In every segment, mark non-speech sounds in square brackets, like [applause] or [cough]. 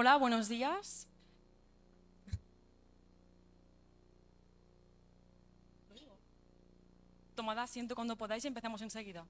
Hola, buenos días. Tomad asiento cuando podáis y empezamos enseguida.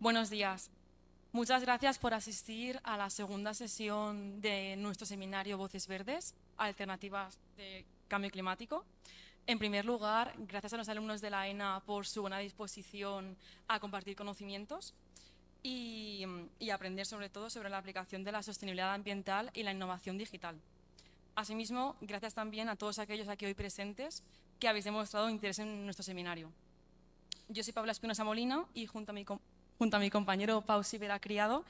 Buenos días. Muchas gracias por asistir a la segunda sesión de nuestro seminario Voces Verdes, Alternativas de Cambio Climático. En primer lugar, gracias a los alumnos de la ENA por su buena disposición a compartir conocimientos y, aprender sobre todo sobre la aplicación de la sostenibilidad ambiental y la innovación digital. Asimismo, gracias también a todos aquellos aquí hoy presentes que habéis demostrado interés en nuestro seminario. Yo soy pablo Espinosa Molina y junto a mi junto a mi compañero Pau Sivera Criado,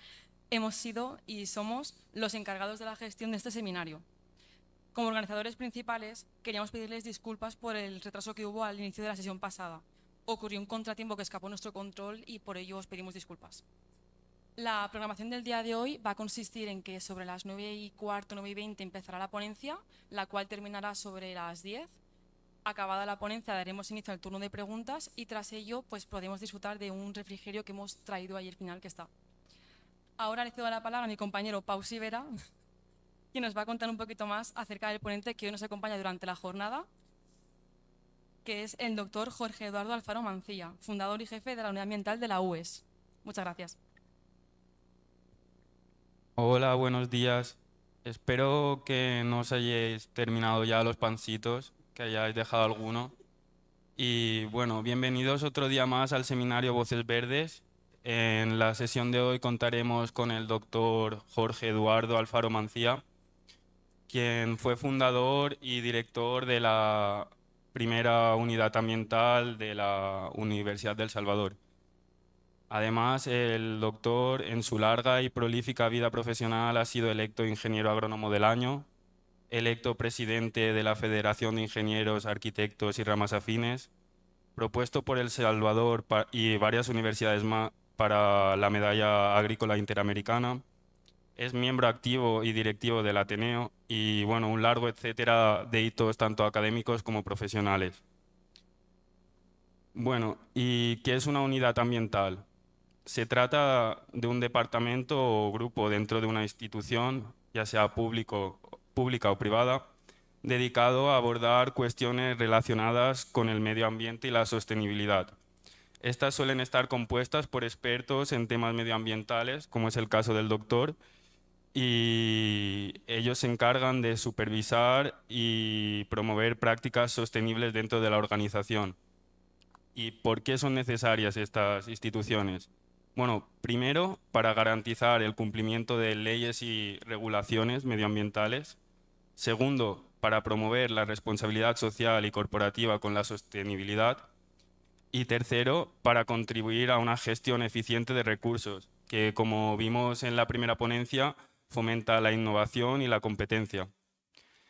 hemos sido y somos los encargados de la gestión de este seminario. Como organizadores principales, queríamos pedirles disculpas por el retraso que hubo al inicio de la sesión pasada. Ocurrió un contratiempo que escapó nuestro control y por ello os pedimos disculpas. La programación del día de hoy va a consistir en que sobre las 9 y cuarto, 9 y 20 empezará la ponencia, la cual terminará sobre las 10 Acabada la ponencia daremos inicio al turno de preguntas y tras ello pues podemos disfrutar de un refrigerio que hemos traído ayer final que está. Ahora le cedo la palabra a mi compañero Pau Sivera, [laughs] que nos va a contar un poquito más acerca del ponente que hoy nos acompaña durante la jornada, que es el doctor Jorge Eduardo Alfaro Mancilla, fundador y jefe de la Unidad Ambiental de la UES. Muchas gracias. Hola, buenos días. Espero que no os hayáis terminado ya los pancitos que hayáis dejado alguno. Y bueno, bienvenidos otro día más al seminario Voces Verdes. En la sesión de hoy contaremos con el doctor Jorge Eduardo Alfaro Mancía, quien fue fundador y director de la primera unidad ambiental de la Universidad del Salvador. Además, el doctor en su larga y prolífica vida profesional ha sido electo ingeniero agrónomo del año electo presidente de la Federación de Ingenieros, Arquitectos y Ramas Afines, propuesto por El Salvador y varias universidades más para la Medalla Agrícola Interamericana. Es miembro activo y directivo del Ateneo y bueno, un largo etcétera de hitos tanto académicos como profesionales. Bueno, ¿y qué es una unidad ambiental? Se trata de un departamento o grupo dentro de una institución, ya sea público pública o privada, dedicado a abordar cuestiones relacionadas con el medio ambiente y la sostenibilidad. Estas suelen estar compuestas por expertos en temas medioambientales, como es el caso del doctor, y ellos se encargan de supervisar y promover prácticas sostenibles dentro de la organización. ¿Y por qué son necesarias estas instituciones? Bueno, primero, para garantizar el cumplimiento de leyes y regulaciones medioambientales. Segundo, para promover la responsabilidad social y corporativa con la sostenibilidad. Y tercero, para contribuir a una gestión eficiente de recursos, que como vimos en la primera ponencia, fomenta la innovación y la competencia.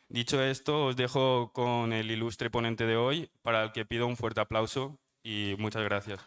Dicho esto, os dejo con el ilustre ponente de hoy, para el que pido un fuerte aplauso y muchas gracias.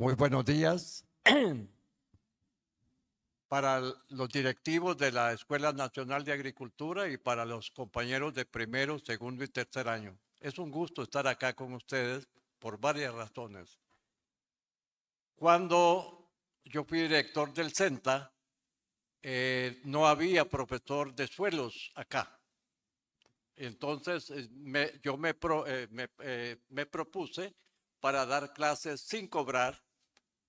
Muy buenos días. [clears throat] Para los directivos de la Escuela Nacional de Agricultura y para los compañeros de primero, segundo y tercer año. Es un gusto estar acá con ustedes por varias razones. Cuando yo fui director del CENTA, eh, no había profesor de suelos acá. Entonces eh, yo eh, me, propuse para dar clases sin cobrar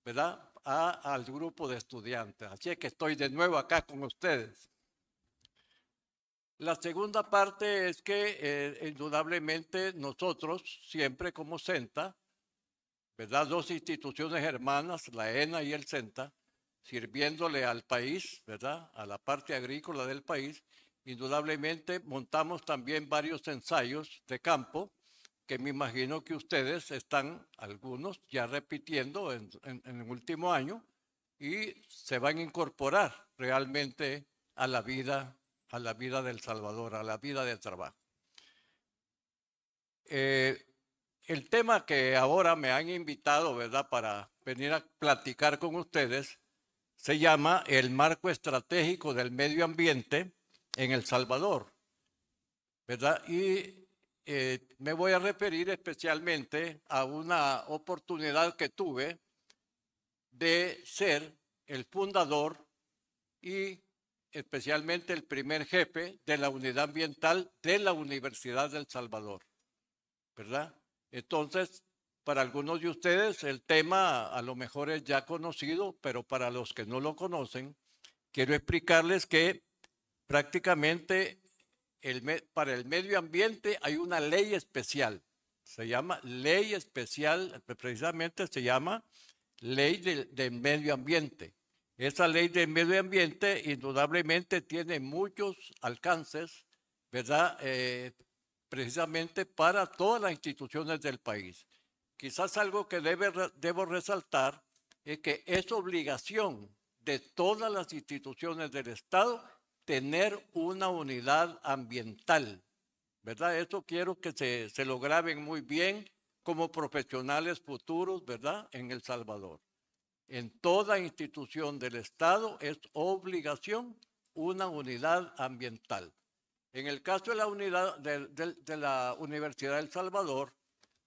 ¿verdad? al grupo de estudiantes. Así es que estoy de nuevo acá con ustedes. La segunda parte es que eh, indudablemente nosotros, siempre como CENTA, ¿verdad? Dos instituciones hermanas, la ENA y el CENTA, sirviéndole al país, ¿verdad? A la parte agrícola del país, indudablemente montamos también varios ensayos de campo que me imagino que ustedes están, algunos, ya repitiendo en, el último año y se van a incorporar realmente a la vida, a la vida del Salvador, a la vida de trabajo. Eh, el tema que ahora me han invitado, ¿verdad?, para venir a platicar con ustedes, se llama el marco estratégico del medio ambiente en El Salvador, ¿verdad? Y eh, me voy a referir especialmente a una oportunidad que tuve de ser el fundador y especialmente el primer jefe de la unidad ambiental de la Universidad del Salvador, ¿verdad? Entonces, para algunos de ustedes el tema a lo mejor es ya conocido, pero para los que no lo conocen, quiero explicarles que prácticamente para el medio ambiente hay una ley especial. Se llama ley especial, precisamente se llama ley del de medio ambiente. Esa ley del medio ambiente indudablemente tiene muchos alcances, ¿verdad? Eh, precisamente para todas las instituciones del país. Quizás algo que debo resaltar es que es obligación de todas las instituciones del Estado tener una unidad ambiental, ¿verdad? Eso quiero que se, se lo graben muy bien como profesionales futuros, ¿verdad? En El Salvador. En toda institución del Estado es obligación una unidad ambiental. En el caso de la, unidad, de, la Universidad del Salvador,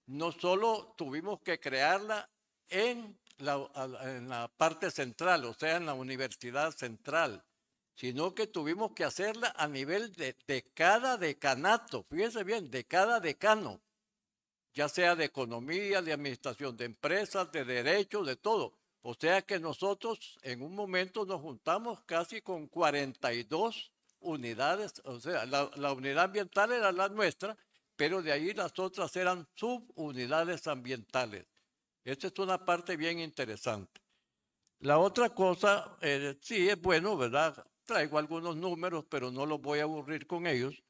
no solo tuvimos que crearla en en la parte central, o sea, en la Universidad Central, sino que tuvimos que hacerla a nivel de, cada decanato, fíjense bien, de cada decano, ya sea de economía, de administración de empresas, de derecho, de todo. O sea que nosotros en un momento nos juntamos casi con 42 unidades, o sea, la, unidad ambiental era la nuestra, pero de ahí las otras eran subunidades ambientales. Esta es una parte bien interesante. La otra cosa, eh, sí, es bueno, ¿verdad? Traigo algunos números, pero no los voy a aburrir con ellos.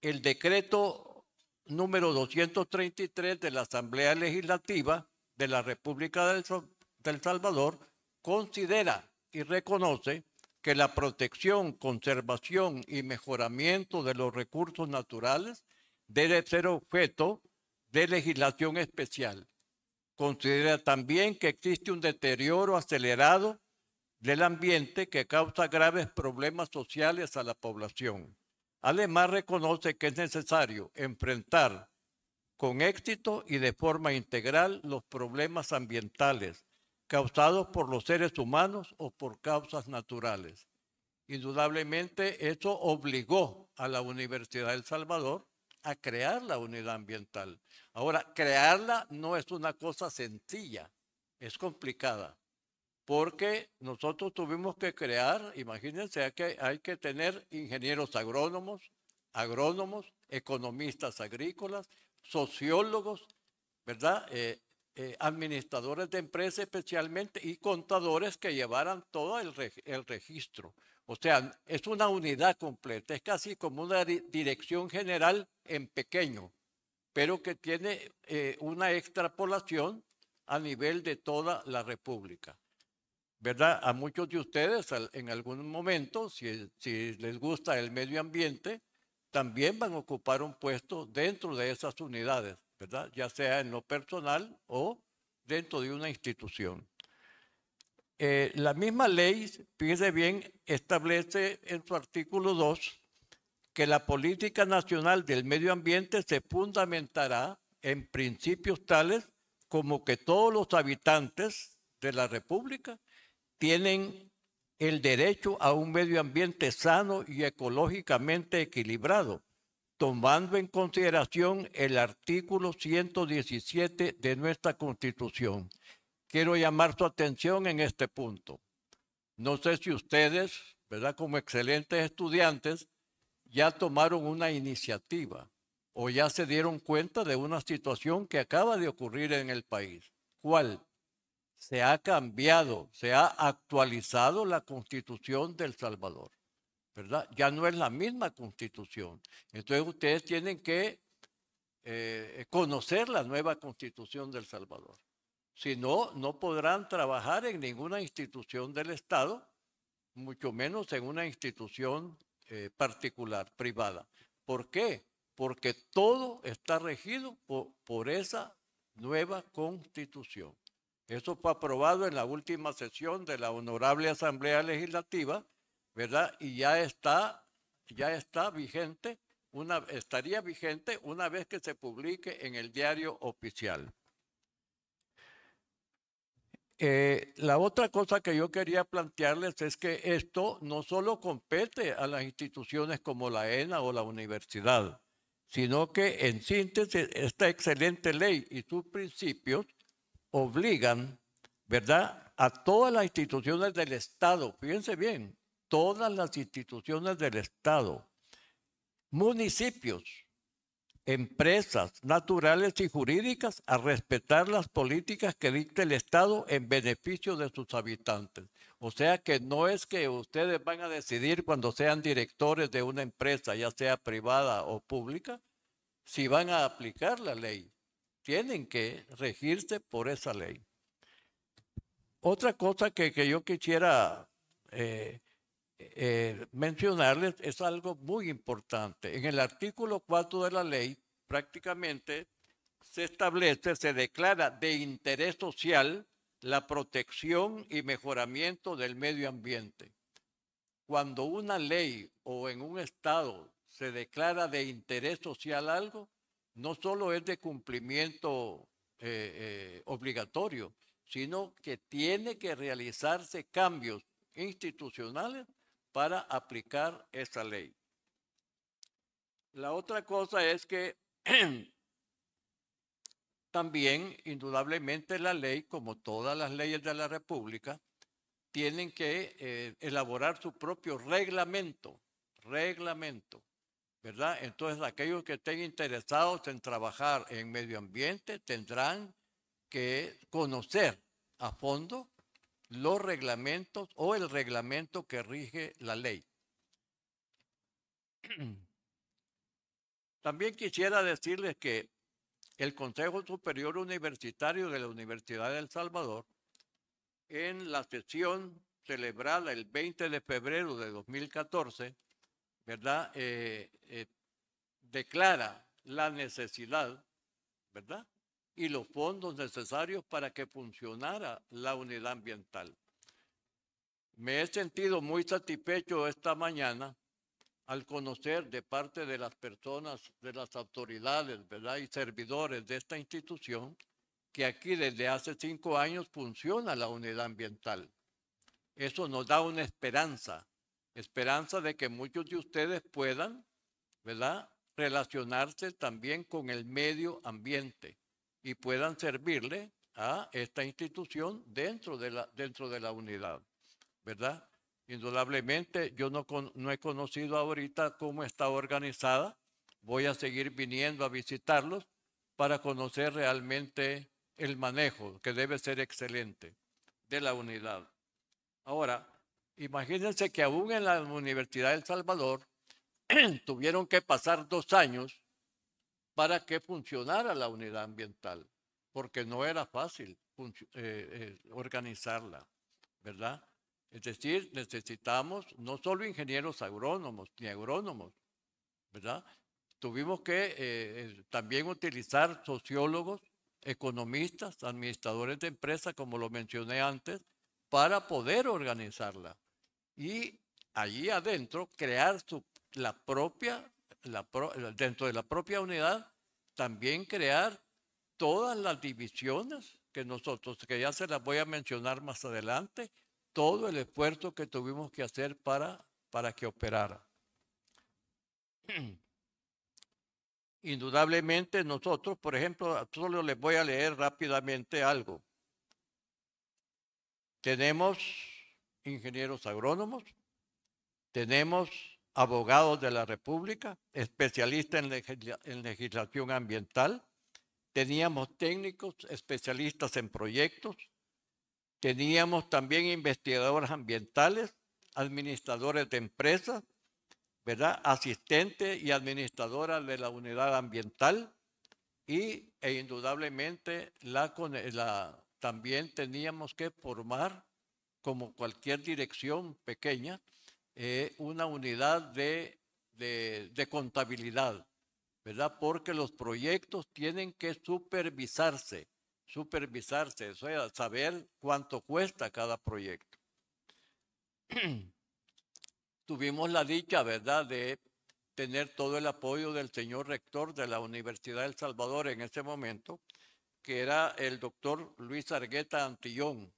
El decreto número 233 de la Asamblea Legislativa de la República del, Salvador considera y reconoce que la protección, conservación y mejoramiento de los recursos naturales debe ser objeto de legislación especial. Considera también que existe un deterioro acelerado del ambiente que causa graves problemas sociales a la población. Además, reconoce que es necesario enfrentar con éxito y de forma integral los problemas ambientales causados por los seres humanos o por causas naturales. Indudablemente, eso obligó a la Universidad de Salvador a crear la unidad ambiental. Ahora, crearla no es una cosa sencilla, es complicada porque nosotros tuvimos que crear, imagínense, hay que, hay que tener ingenieros agrónomos, agrónomos, economistas agrícolas, sociólogos, ¿verdad? Eh, eh, administradores de empresas especialmente y contadores que llevaran todo el, registro. O sea, es una unidad completa, es casi como una dirección general en pequeño, pero que tiene eh, una extrapolación a nivel de toda la República. ¿verdad? A muchos de ustedes en algún momento, si, les gusta el medio ambiente, también van a ocupar un puesto dentro de esas unidades, ¿verdad? Ya sea en lo personal o dentro de una institución. Eh, la misma ley, fíjese bien, establece en su artículo 2 que la política nacional del medio ambiente se fundamentará en principios tales como que todos los habitantes de la República tienen el derecho a un medio ambiente sano y ecológicamente equilibrado, tomando en consideración el artículo 117 de nuestra Constitución. Quiero llamar su atención en este punto. No sé si ustedes, ¿verdad? Como excelentes estudiantes, ya tomaron una iniciativa o ya se dieron cuenta de una situación que acaba de ocurrir en el país. ¿Cuál? se ha cambiado, se ha actualizado la constitución del Salvador, ¿verdad? Ya no es la misma constitución. Entonces ustedes tienen que eh, conocer la nueva constitución del Salvador. Si no, no podrán trabajar en ninguna institución del Estado, mucho menos en una institución eh, particular, privada. ¿Por qué? Porque todo está regido por esa nueva constitución. Eso fue aprobado en la última sesión de la Honorable Asamblea Legislativa, ¿verdad? Y ya está, ya está vigente, estaría vigente una vez que se publique en el diario oficial. Eh, la otra cosa que yo quería plantearles es que esto no solo compete a las instituciones como la ENA o la universidad, sino que en síntesis esta excelente ley y sus principios obligan, ¿verdad?, a todas las instituciones del Estado, fíjense bien, todas las instituciones del Estado, municipios, empresas naturales y jurídicas a respetar las políticas que dicta el Estado en beneficio de sus habitantes. O sea que no es que ustedes van a decidir cuando sean directores de una empresa, ya sea privada o pública, si van a aplicar la ley tienen que regirse por esa ley. Otra cosa que, yo quisiera eh, eh, mencionarles es algo muy importante. En el artículo 4 de la ley, prácticamente se establece, se declara de interés social la protección y mejoramiento del medio ambiente. Cuando una ley o en un estado se declara de interés social algo, no solo es de cumplimiento eh, eh, obligatorio, sino que tiene que realizarse cambios institucionales para aplicar esa ley. La otra cosa es que [clears throat] también, indudablemente, la ley, como todas las leyes de la República, tienen que eh, elaborar su propio reglamento, reglamento. ¿verdad? Entonces aquellos que estén interesados en trabajar en medio ambiente tendrán que conocer a fondo los reglamentos o el reglamento que rige la ley. También quisiera decirles que el Consejo Superior Universitario de la Universidad de El Salvador, en la sesión celebrada el 20 de febrero de 2014, ¿verdad? Eh, eh, declara la necesidad, ¿verdad? Y los fondos necesarios para que funcionara la unidad ambiental. Me he sentido muy satisfecho esta mañana al conocer de parte de las personas, de las autoridades, ¿verdad? Y servidores de esta institución, que aquí desde hace cinco años funciona la unidad ambiental. Eso nos da una esperanza Esperanza de que muchos de ustedes puedan, ¿verdad? Relacionarse también con el medio ambiente y puedan servirle a esta institución dentro de la, dentro de la unidad, ¿verdad? Indudablemente, yo no, no he conocido ahorita cómo está organizada. Voy a seguir viniendo a visitarlos para conocer realmente el manejo, que debe ser excelente, de la unidad. Ahora, Imagínense que aún en la Universidad del El Salvador [clears throat] tuvieron que pasar dos años para que funcionara la unidad ambiental, porque no era fácil eh, eh, organizarla, ¿verdad? Es decir, necesitamos no solo ingenieros agrónomos ni agrónomos, ¿verdad? Tuvimos que eh, también utilizar sociólogos, economistas, administradores de empresas, como lo mencioné antes, para poder organizarla y allí adentro crear la propia, dentro de la propia unidad, también crear todas las divisiones que nosotros, que ya se las voy a mencionar más adelante, todo el esfuerzo que tuvimos que hacer para, para que operara. [clears throat] Indudablemente nosotros, por ejemplo, solo les voy a leer rápidamente algo. Tenemos ingenieros agrónomos, tenemos abogados de la República, especialistas en, legislación ambiental, teníamos técnicos, especialistas en proyectos, teníamos también investigadores ambientales, administradores de empresas, ¿verdad? Asistente y administradoras de la unidad ambiental y, e indudablemente la, también teníamos que formar como cualquier dirección pequeña, eh, una unidad de, contabilidad, ¿verdad? Porque los proyectos tienen que supervisarse, supervisarse, o sea, saber cuánto cuesta cada proyecto. [clears throat] Tuvimos la dicha, ¿verdad?, de tener todo el apoyo del señor rector de la Universidad del El Salvador en ese momento, que era el doctor Luis Argueta Antillón,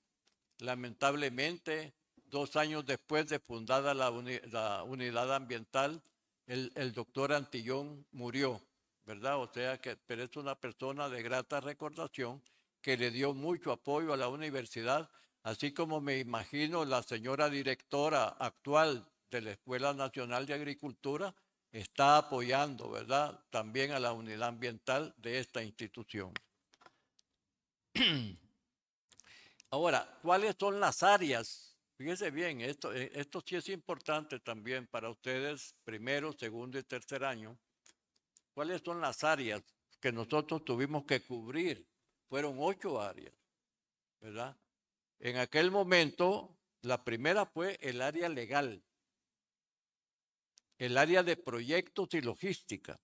Lamentablemente, dos años después de fundada la, unidad ambiental, el, el, doctor Antillón murió, ¿verdad? O sea, que, pero es una persona de grata recordación que le dio mucho apoyo a la universidad, así como me imagino la señora directora actual de la Escuela Nacional de Agricultura está apoyando, ¿verdad? También a la unidad ambiental de esta institución. [clears throat] Ahora, ¿cuáles son las áreas? Fíjense bien, esto, eh, esto sí es importante también para ustedes, primero, segundo y tercer año. ¿Cuáles son las áreas que nosotros tuvimos que cubrir? Fueron ocho áreas, ¿verdad? En aquel momento, la primera fue el área legal, el área de proyectos y logística,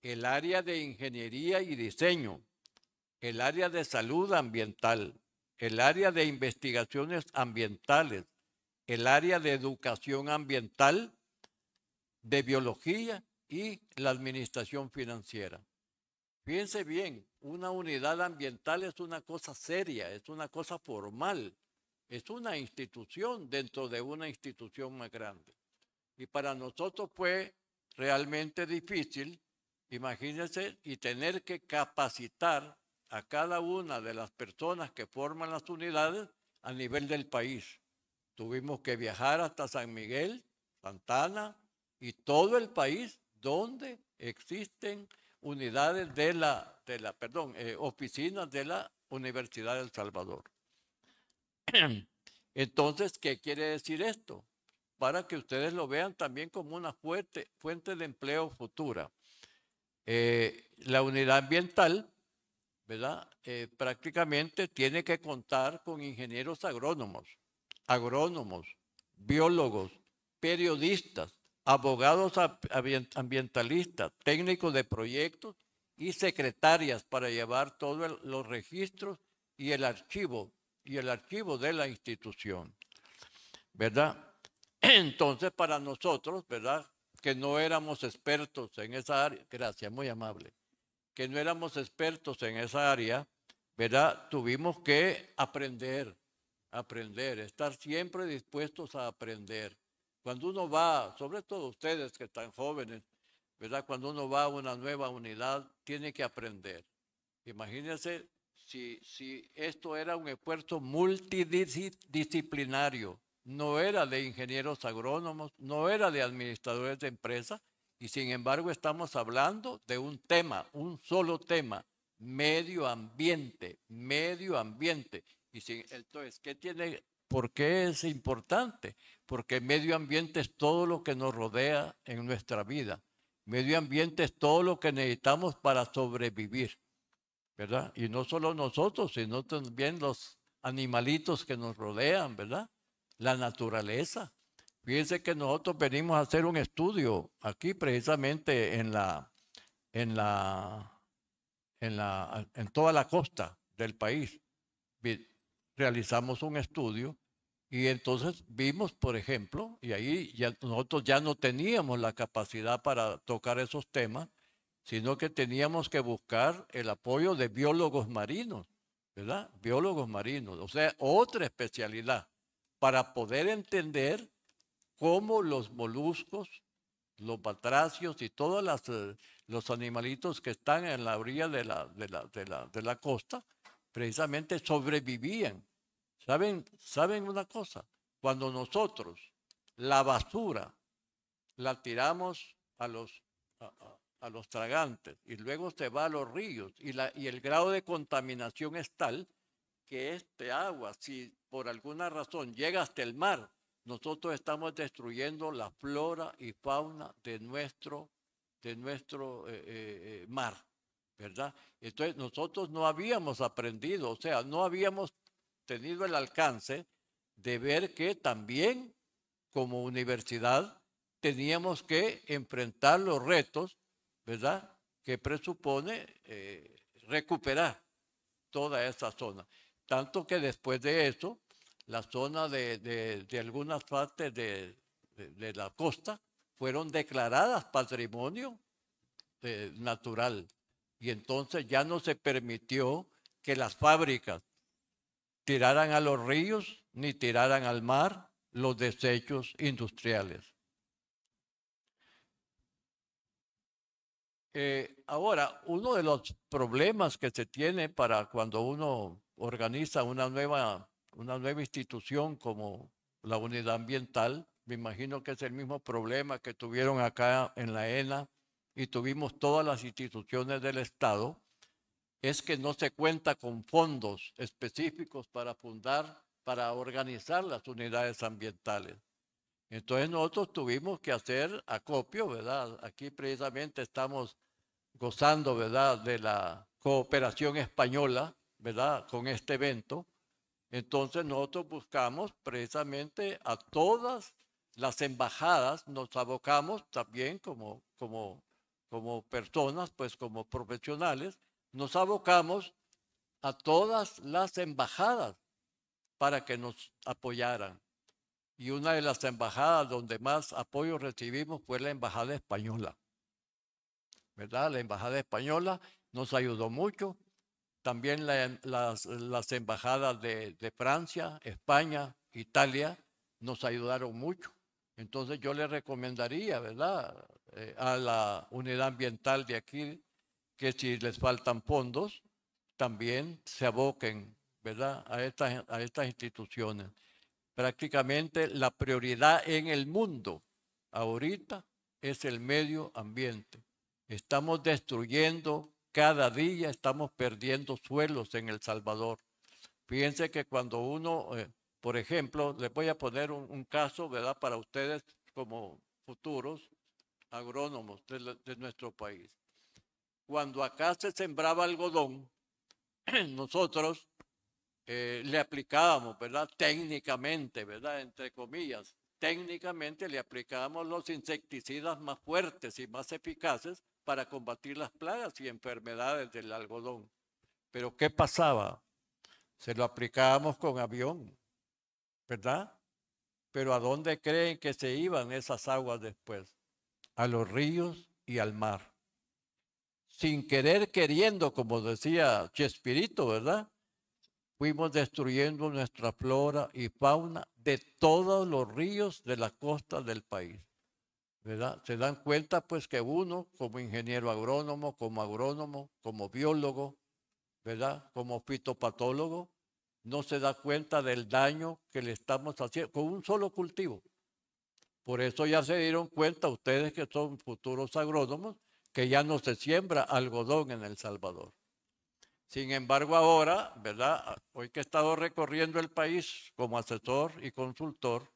el área de ingeniería y diseño, el área de salud ambiental, el área de investigaciones ambientales, el área de educación ambiental, de biología y la administración financiera. Piense bien, una unidad ambiental es una cosa seria, es una cosa formal, es una institución dentro de una institución más grande. Y para nosotros fue realmente difícil, imagínense, y tener que capacitar a cada una de las personas que forman las unidades a nivel del país. Tuvimos que viajar hasta San Miguel, Santana y todo el país donde existen unidades de la, de la perdón, eh, oficinas de la Universidad del El Salvador. [clears throat] Entonces, ¿qué quiere decir esto? Para que ustedes lo vean también como una fuente, fuente de empleo futura. Eh, la unidad ambiental ¿verdad? Eh, prácticamente tiene que contar con ingenieros agrónomos, agrónomos, biólogos, periodistas, abogados ambientalistas, técnicos de proyectos y secretarias para llevar todos los registros y el archivo y el archivo de la institución, ¿verdad? [clears throat] Entonces para nosotros, ¿verdad? Que no éramos expertos en esa área, gracias, muy amable que no éramos expertos en esa área, ¿verdad? Tuvimos que aprender, aprender, estar siempre dispuestos a aprender. Cuando uno va, sobre todo ustedes que están jóvenes, ¿verdad? Cuando uno va a una nueva unidad, tiene que aprender. Imagínense si, si esto era un esfuerzo multidisciplinario, no era de ingenieros agrónomos, no era de administradores de empresas, y sin embargo estamos hablando de un tema, un solo tema, medio ambiente, medio ambiente. entonces, ¿qué tiene? ¿Por qué es importante? Porque medio ambiente es todo lo que nos rodea en nuestra vida. Medio ambiente es todo lo que necesitamos para sobrevivir, ¿verdad? Y no solo nosotros, sino también los animalitos que nos rodean, ¿verdad? La naturaleza, Fíjense que nosotros venimos a hacer un estudio aquí precisamente en la, en la, en la, en toda la costa del país. Realizamos un estudio y entonces vimos, por ejemplo, y ahí ya, nosotros ya no teníamos la capacidad para tocar esos temas, sino que teníamos que buscar el apoyo de biólogos marinos, ¿verdad? Biólogos marinos, o sea, otra especialidad para poder entender cómo los moluscos, los batracios y todos eh, los animalitos que están en la orilla de la, costa, precisamente sobrevivían. ¿Saben, ¿Saben una cosa? Cuando nosotros la basura la tiramos a los, a, los tragantes y luego se va a los ríos y, y el grado de contaminación es tal que este agua, si por alguna razón llega hasta el mar nosotros estamos destruyendo la flora y fauna de nuestro, de nuestro eh, eh, eh, mar, ¿verdad? Entonces nosotros no habíamos aprendido, o sea, no habíamos tenido el alcance de ver que también como universidad teníamos que enfrentar los retos, ¿verdad? Que presupone recuperar toda esa zona. Tanto que después de eso, la zona de, algunas partes de, la costa fueron declaradas patrimonio eh, natural. Y entonces ya no se permitió que las fábricas tiraran a los ríos ni tiraran al mar los desechos industriales. Eh, ahora, uno de los problemas que se tiene para cuando uno organiza una nueva una nueva institución como la unidad ambiental. Me imagino que es el mismo problema que tuvieron acá en la ENA y tuvimos todas las instituciones del Estado, es que no se cuenta con fondos específicos para fundar, para organizar las unidades ambientales. Entonces nosotros tuvimos que hacer acopio, ¿verdad? Aquí precisamente estamos gozando, ¿verdad?, de la cooperación española, ¿verdad?, con este evento. Entonces nosotros buscamos precisamente a todas las embajadas, nos abocamos también como, como personas, pues como profesionales, nos abocamos a todas las embajadas para que nos apoyaran. Y una de las embajadas donde más apoyo recibimos fue la Embajada Española. ¿Verdad? La Embajada Española nos ayudó mucho también las, embajadas de, Francia, España, Italia nos ayudaron mucho. Entonces yo le recomendaría, ¿verdad?, eh, a la unidad ambiental de aquí que si les faltan fondos, también se aboquen, ¿verdad?, a estas, a estas instituciones. Prácticamente la prioridad en el mundo ahorita es el medio ambiente. Estamos destruyendo cada día estamos perdiendo suelos en El Salvador. Piense que cuando uno, eh, por ejemplo, le voy a poner un, caso, ¿verdad? Para ustedes como futuros agrónomos de, nuestro país. Cuando acá se sembraba algodón, [clears throat] nosotros eh, le aplicábamos, ¿verdad? Técnicamente, ¿verdad? Entre comillas, técnicamente le aplicábamos los insecticidas más fuertes y más eficaces para combatir las plagas y enfermedades del algodón. Pero ¿qué pasaba? Se lo aplicábamos con avión, ¿verdad? Pero ¿a dónde creen que se iban esas aguas después? A los ríos y al mar. Sin querer queriendo, como decía Chespirito, ¿verdad? Fuimos destruyendo nuestra flora y fauna de todos los ríos de la costa del país. ¿verdad? Se dan cuenta pues que uno como ingeniero agrónomo, como agrónomo, como biólogo, ¿verdad? Como fitopatólogo, no se da cuenta del daño que le estamos haciendo con un solo cultivo. Por eso ya se dieron cuenta ustedes que son futuros agrónomos que ya no se siembra algodón en El Salvador. Sin embargo, ahora, ¿verdad? Hoy que he estado recorriendo el país como asesor y consultor,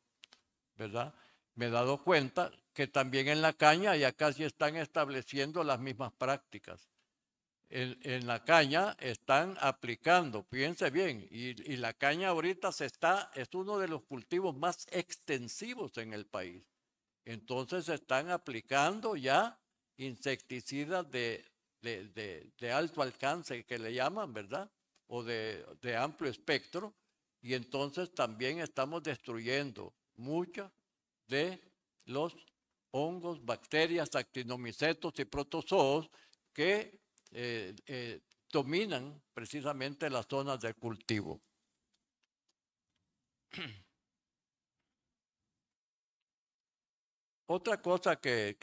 ¿verdad? Me he dado cuenta que también en la caña ya casi están estableciendo las mismas prácticas. En, la caña están aplicando, piense bien, y, la caña ahorita se está, es uno de los cultivos más extensivos en el país. Entonces están aplicando ya insecticidas de, de, alto alcance, que le llaman, ¿verdad? O de, de amplio espectro. Y entonces también estamos destruyendo muchas de los hongos, bacterias, actinomicetos y protozoos que eh, eh, dominan precisamente las zonas de cultivo. [clears throat] Otra cosa que,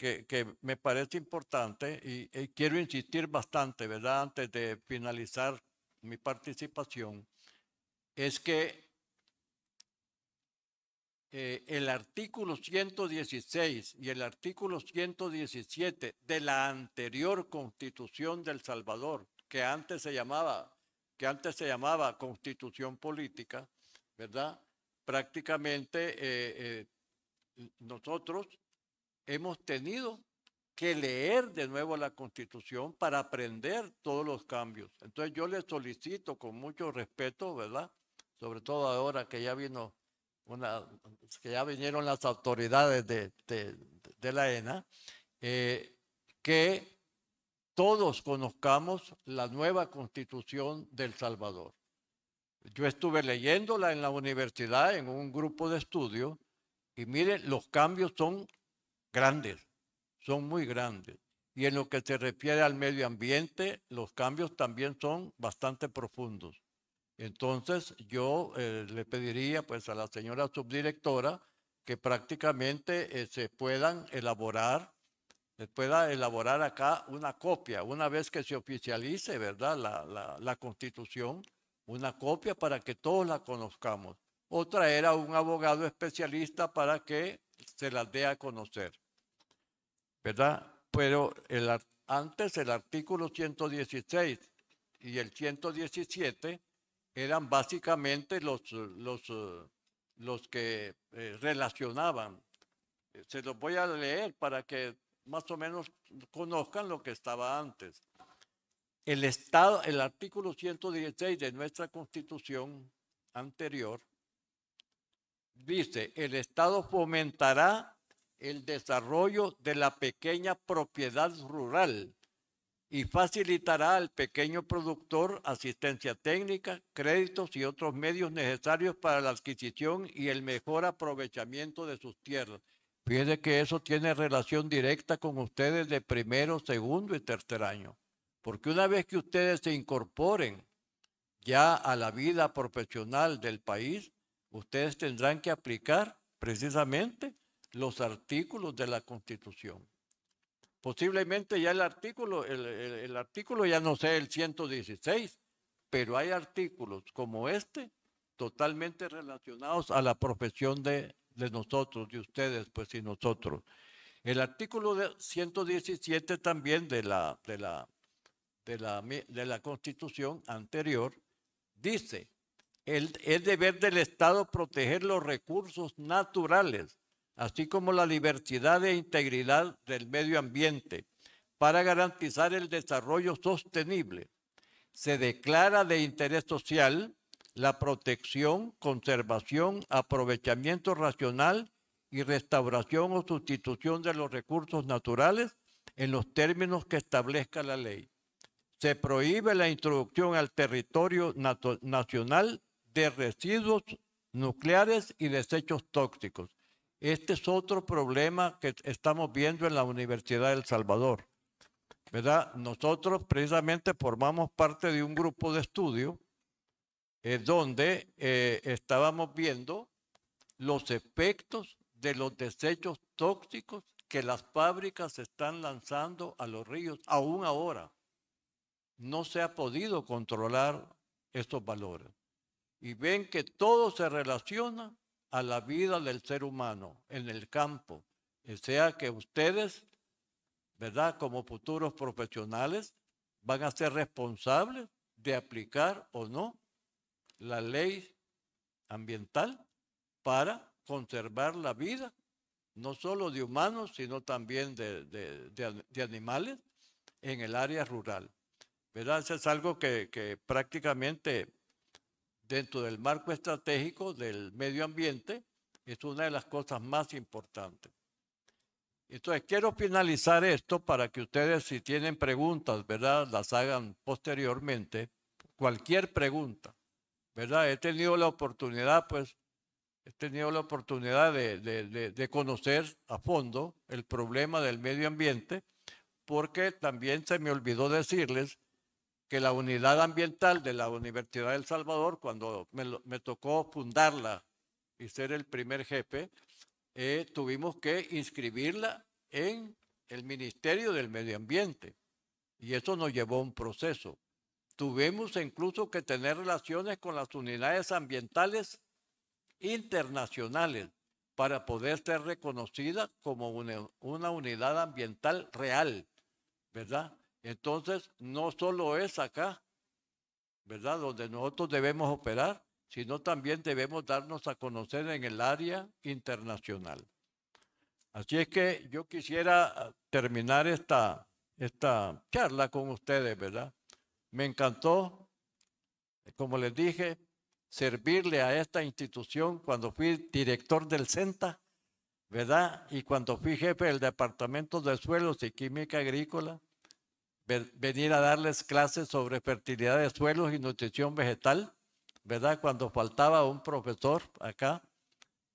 me parece importante y, y, quiero insistir bastante, ¿verdad? Antes de finalizar mi participación, es que eh, el artículo 116 y el artículo 117 de la anterior Constitución del Salvador, que antes se llamaba, que antes se llamaba Constitución Política, ¿verdad? Prácticamente eh, eh, nosotros hemos tenido que leer de nuevo la Constitución para aprender todos los cambios. Entonces yo le solicito con mucho respeto, ¿verdad? Sobre todo ahora que ya vino que ya vinieron las autoridades de, la ENA, eh, que todos conozcamos la nueva constitución del Salvador. Yo estuve leyéndola en la universidad, en un grupo de estudio, y miren, los cambios son grandes, son muy grandes. Y en lo que se refiere al medio ambiente, los cambios también son bastante profundos. Entonces yo eh, le pediría pues a la señora subdirectora que prácticamente eh, se puedan elaborar, se pueda elaborar acá una copia, una vez que se oficialice, ¿verdad? La, constitución, una copia para que todos la conozcamos. Otra era un abogado especialista para que se las dé a conocer, ¿verdad? Pero antes el artículo 116 y el 117 eran básicamente los, eh, los, eh, los que eh, relacionaban. Se los voy a leer para que más o menos conozcan lo que estaba antes. El, estado, el artículo 116 de nuestra constitución anterior dice, el Estado fomentará el desarrollo de la pequeña propiedad rural y facilitará al pequeño productor asistencia técnica, créditos y otros medios necesarios para la adquisición y el mejor aprovechamiento de sus tierras. Piense que eso tiene relación directa con ustedes de primero, segundo y tercer año, porque una vez que ustedes se incorporen ya a la vida profesional del país, ustedes tendrán que aplicar precisamente los artículos de la Constitución. Posiblemente ya el artículo, el, artículo ya no sea el 116, pero hay artículos como este totalmente relacionados a la profesión de, nosotros, de ustedes, pues y nosotros. El artículo 117 también de la, de la, de la, constitución anterior dice, el, es deber del Estado proteger los recursos naturales así como la diversidad e integridad del medio ambiente para garantizar el desarrollo sostenible. Se declara de interés social la protección, conservación, aprovechamiento racional y restauración o sustitución de los recursos naturales en los términos que establezca la ley. Se prohíbe la introducción al territorio nacional de residuos nucleares y desechos tóxicos. Este es otro problema que estamos viendo en la Universidad del Salvador. ¿Verdad? Nosotros precisamente formamos parte de un grupo de estudio eh, donde eh, estábamos viendo los efectos de los desechos tóxicos que las fábricas están lanzando a los ríos, aún ahora. No se ha podido controlar estos valores. Y ven que todo se relaciona a la vida del ser humano en el campo. O sea que ustedes, ¿verdad? Como futuros profesionales, van a ser responsables de aplicar o no la ley ambiental para conservar la vida, no solo de humanos, sino también de, animales en el área rural. ¿Verdad? Eso es algo que prácticamente dentro del marco estratégico del medio ambiente es una de las cosas más importantes. Entonces, quiero finalizar esto para que ustedes, si tienen preguntas, ¿verdad? Las hagan posteriormente. Cualquier pregunta, ¿verdad? He tenido la oportunidad, pues, he tenido la oportunidad de, de conocer a fondo el problema del medio ambiente, porque también se me olvidó decirles que la unidad ambiental de la Universidad del El Salvador, cuando me, tocó fundarla y ser el primer jefe, eh, tuvimos que inscribirla en el Ministerio del Medio Ambiente. Y eso nos llevó a un proceso. Tuvimos incluso que tener relaciones con las unidades ambientales internacionales para poder ser reconocida como una, una unidad ambiental real, ¿verdad? Entonces, no solo es acá, ¿verdad? Donde nosotros debemos operar, sino también debemos darnos a conocer en el área internacional. Así es que yo quisiera ah, terminar esta, esta charla con ustedes, ¿verdad? Me encantó, como les dije, servirle a esta institución cuando fui director del CENTA, ¿verdad? Y cuando fui jefe del Departamento de Suelos y Química Agrícola venir a darles clases sobre fertilidad de suelos y nutrición vegetal, ¿verdad? Cuando faltaba un profesor acá.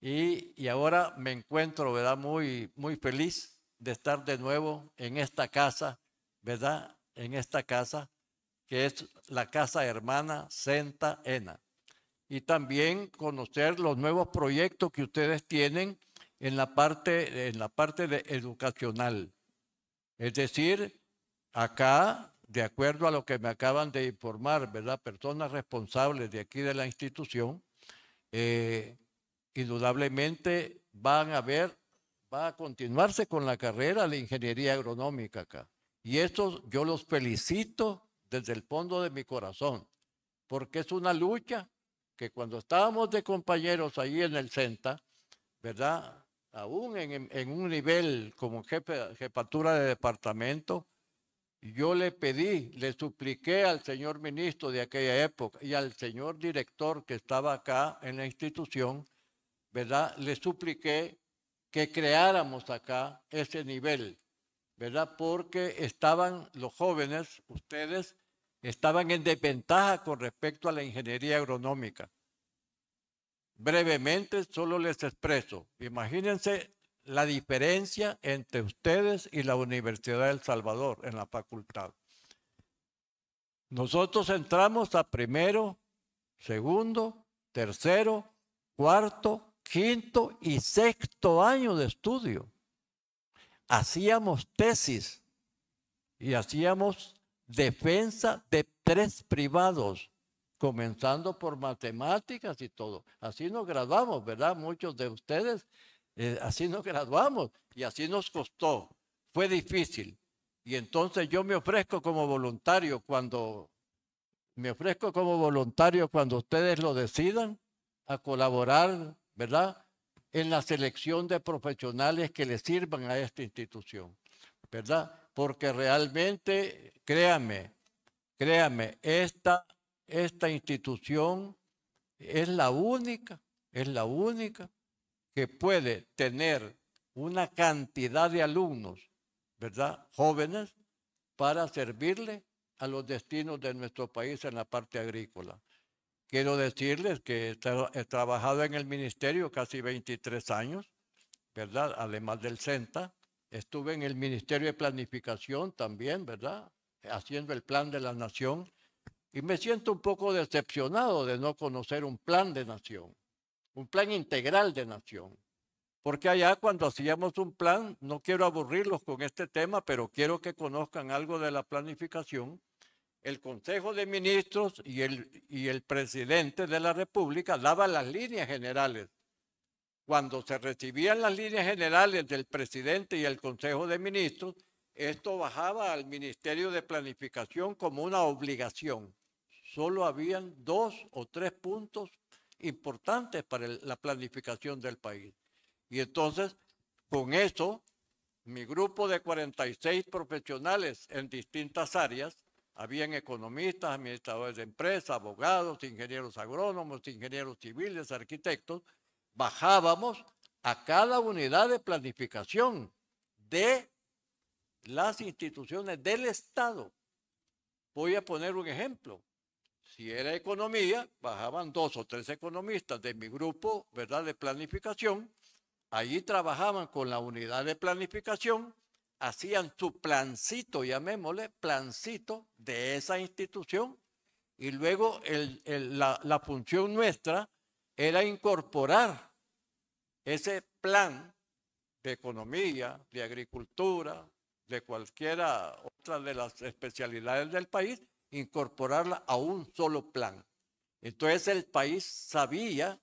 Y, y, ahora me encuentro, ¿verdad? Muy, muy feliz de estar de nuevo en esta casa, ¿verdad? En esta casa, que es la casa hermana Senta Ena. Y también conocer los nuevos proyectos que ustedes tienen en la parte, en la parte de educacional. Es decir, Acá, de acuerdo a lo que me acaban de informar, ¿verdad? Personas responsables de aquí de la institución, eh, indudablemente van a ver, va a continuarse con la carrera de ingeniería agronómica acá. Y eso yo los felicito desde el fondo de mi corazón, porque es una lucha que cuando estábamos de compañeros ahí en el CENTA, ¿verdad? Aún en, un nivel como jefatura de departamento, yo le pedí, le supliqué al señor ministro de aquella época y al señor director que estaba acá en la institución, ¿verdad? Le supliqué que creáramos acá ese nivel, ¿verdad? Porque estaban los jóvenes, ustedes, estaban en desventaja con respecto a la ingeniería agronómica. Brevemente, solo les expreso. Imagínense la diferencia entre ustedes y la Universidad del Salvador en la facultad. Nosotros entramos a primero, segundo, tercero, cuarto, quinto y sexto año de estudio. Hacíamos tesis y hacíamos defensa de tres privados, comenzando por matemáticas y todo. Así nos graduamos, ¿verdad? Muchos de ustedes eh, así nos graduamos y así nos costó. Fue difícil. Y entonces yo me ofrezco como voluntario cuando me ofrezco como voluntario cuando ustedes lo decidan a colaborar, ¿verdad? En la selección de profesionales que le sirvan a esta institución, ¿verdad? Porque realmente, créame, créame, esta, esta institución es la única, es la única que puede tener una cantidad de alumnos, ¿verdad? Jóvenes, para servirle a los destinos de nuestro país en la parte agrícola. Quiero decirles que he, trabajado en el ministerio casi 23 años, ¿verdad? Además del CENTA, estuve en el Ministerio de Planificación también, ¿verdad? Haciendo el plan de la nación. Y me siento un poco decepcionado de no conocer un plan de nación un plan integral de nación. Porque allá cuando hacíamos un plan, no quiero aburrirlos con este tema, pero quiero que conozcan algo de la planificación. El Consejo de Ministros y el, y el presidente de la República daban las líneas generales. Cuando se recibían las líneas generales del presidente y el Consejo de Ministros, esto bajaba al Ministerio de Planificación como una obligación. Solo habían dos o tres puntos importantes para la planificación del país. Y entonces, con eso, mi grupo de 46 profesionales en distintas áreas, habían economistas, administradores de empresas, abogados, ingenieros agrónomos, ingenieros civiles, arquitectos, bajábamos a cada unidad de planificación de las instituciones del Estado. Voy a poner un ejemplo si era economía, bajaban dos o tres economistas de mi grupo, ¿verdad?, de planificación. Allí trabajaban con la unidad de planificación, hacían su plancito, llamémosle, plancito de esa institución. Y luego la función nuestra era incorporar ese plan de economía, de agricultura, de cualquiera otra de las especialidades del país, incorporarla a un solo plan. Entonces el país sabía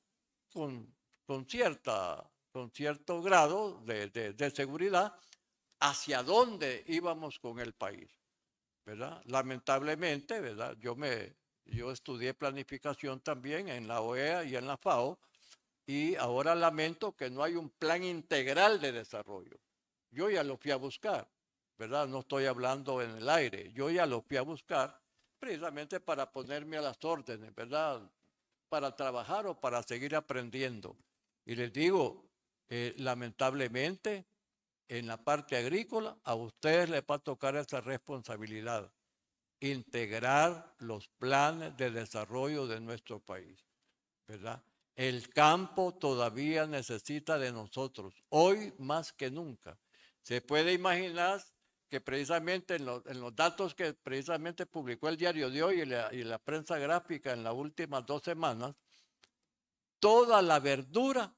con, con cierta, con cierto grado de, seguridad hacia dónde íbamos con el país. ¿verdad? Lamentablemente, ¿verdad? Yo, me, yo estudié planificación también en la OEA y en la FAO y ahora lamento que no hay un plan integral de desarrollo. Yo ya lo fui a buscar, ¿verdad? No estoy hablando en el aire, yo ya lo fui a buscar precisamente para ponerme a las órdenes, ¿verdad? Para trabajar o para seguir aprendiendo. Y les digo, eh, lamentablemente, en la parte agrícola, a ustedes les va a tocar esa responsabilidad, integrar los planes de desarrollo de nuestro país, ¿verdad? El campo todavía necesita de nosotros, hoy más que nunca. Se puede imaginar que precisamente en, los datos que precisamente publicó el diario de hoy y la, prensa gráfica en las últimas dos semanas, toda la verdura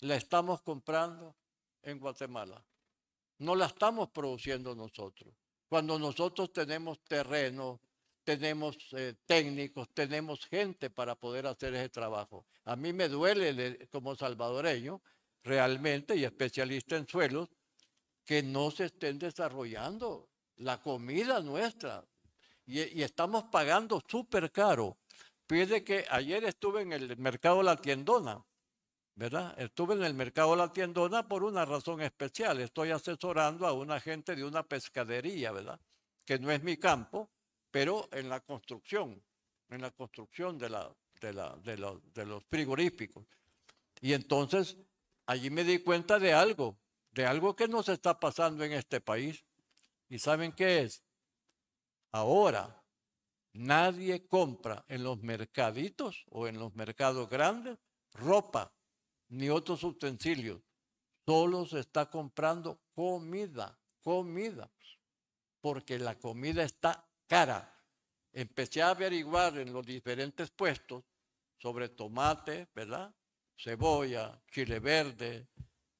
la estamos comprando en Guatemala. No la estamos produciendo nosotros. Cuando nosotros tenemos terreno, tenemos eh, técnicos, tenemos gente para poder hacer ese trabajo. A mí me duele como salvadoreño, realmente, y especialista en suelos, que no se estén desarrollando la comida nuestra. Y, estamos pagando súper caro. pide que ayer estuve en el mercado La Tiendona, ¿verdad? Estuve en el mercado La Tiendona por una razón especial. Estoy asesorando a una gente de una pescadería, ¿verdad? Que no es mi campo, pero en la construcción, en la construcción la, de, de los frigoríficos. Y entonces allí me di cuenta de algo de algo que nos está pasando en este país. ¿Y saben qué es? Ahora nadie compra en los mercaditos o en los mercados grandes ropa ni otros utensilios. Solo se está comprando comida, comida, porque la comida está cara. Empecé a averiguar en los diferentes puestos sobre tomate, ¿verdad? Cebolla, chile verde,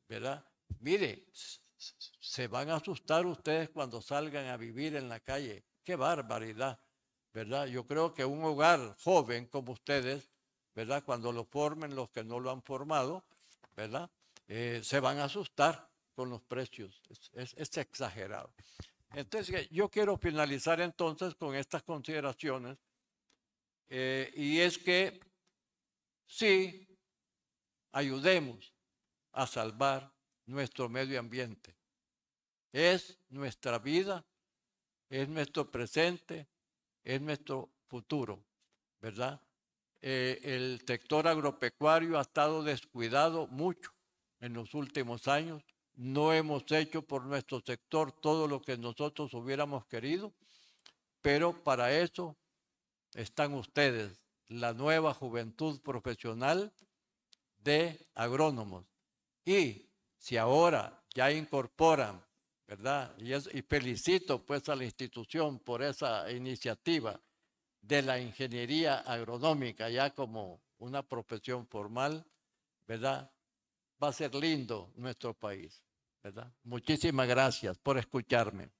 ¿verdad? Mire, se van a asustar ustedes cuando salgan a vivir en la calle. Qué barbaridad, ¿verdad? Yo creo que un hogar joven como ustedes, ¿verdad? Cuando lo formen los que no lo han formado, ¿verdad? Eh, se van a asustar con los precios. Es, exagerado. Entonces, eh, yo quiero finalizar entonces con estas consideraciones. Eh, y es que sí, ayudemos a salvar nuestro medio ambiente. Es nuestra vida, es nuestro presente, es nuestro futuro, ¿verdad? Eh, el sector agropecuario ha estado descuidado mucho en los últimos años. No hemos hecho por nuestro sector todo lo que nosotros hubiéramos querido, pero para eso están ustedes, la nueva juventud profesional de agrónomos. Y si ahora ya incorporan, ¿verdad? Y, felicito pues a la institución por esa iniciativa de la ingeniería agronómica ya como una profesión formal, ¿verdad? Va a ser lindo nuestro país, ¿verdad? Muchísimas gracias por escucharme.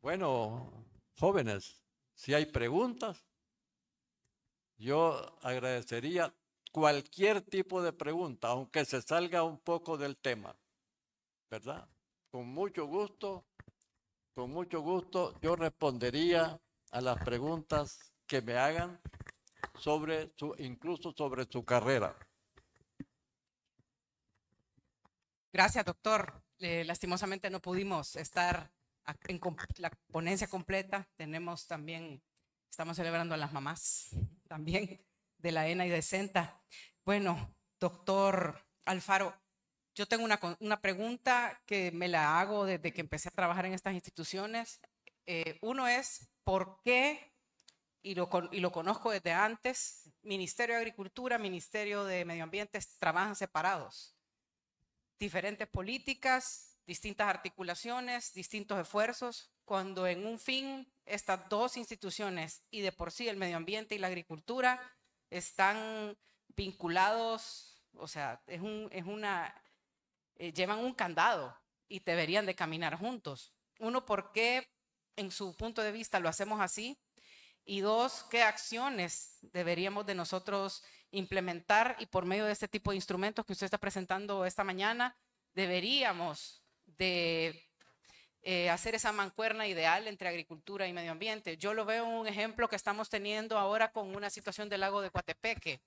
Bueno, Jóvenes, si hay preguntas, yo agradecería cualquier tipo de pregunta, aunque se salga un poco del tema, ¿verdad? Con mucho gusto, con mucho gusto yo respondería a las preguntas que me hagan sobre su, incluso sobre su carrera. Gracias, doctor. Eh, lastimosamente no pudimos estar en la ponencia completa. Tenemos también, estamos celebrando a las mamás también de la ENA y de Senta Bueno, doctor Alfaro, yo tengo una, una, pregunta que me la hago desde que empecé a trabajar en estas instituciones. Eh, uno es, ¿por qué? Y lo, y lo conozco desde antes, Ministerio de Agricultura, Ministerio de Medio Ambiente trabajan separados. Diferentes políticas, distintas articulaciones, distintos esfuerzos, cuando en un fin estas dos instituciones y de por sí el medio ambiente y la agricultura están vinculados, o sea, es, un, es una, eh, llevan un candado y deberían de caminar juntos. Uno, ¿por qué en su punto de vista lo hacemos así? Y dos, ¿qué acciones deberíamos de nosotros implementar y por medio de este tipo de instrumentos que usted está presentando esta mañana, deberíamos de eh, hacer esa mancuerna ideal entre agricultura y medio ambiente. Yo lo veo un ejemplo que estamos teniendo ahora con una situación del lago de Coatepeque,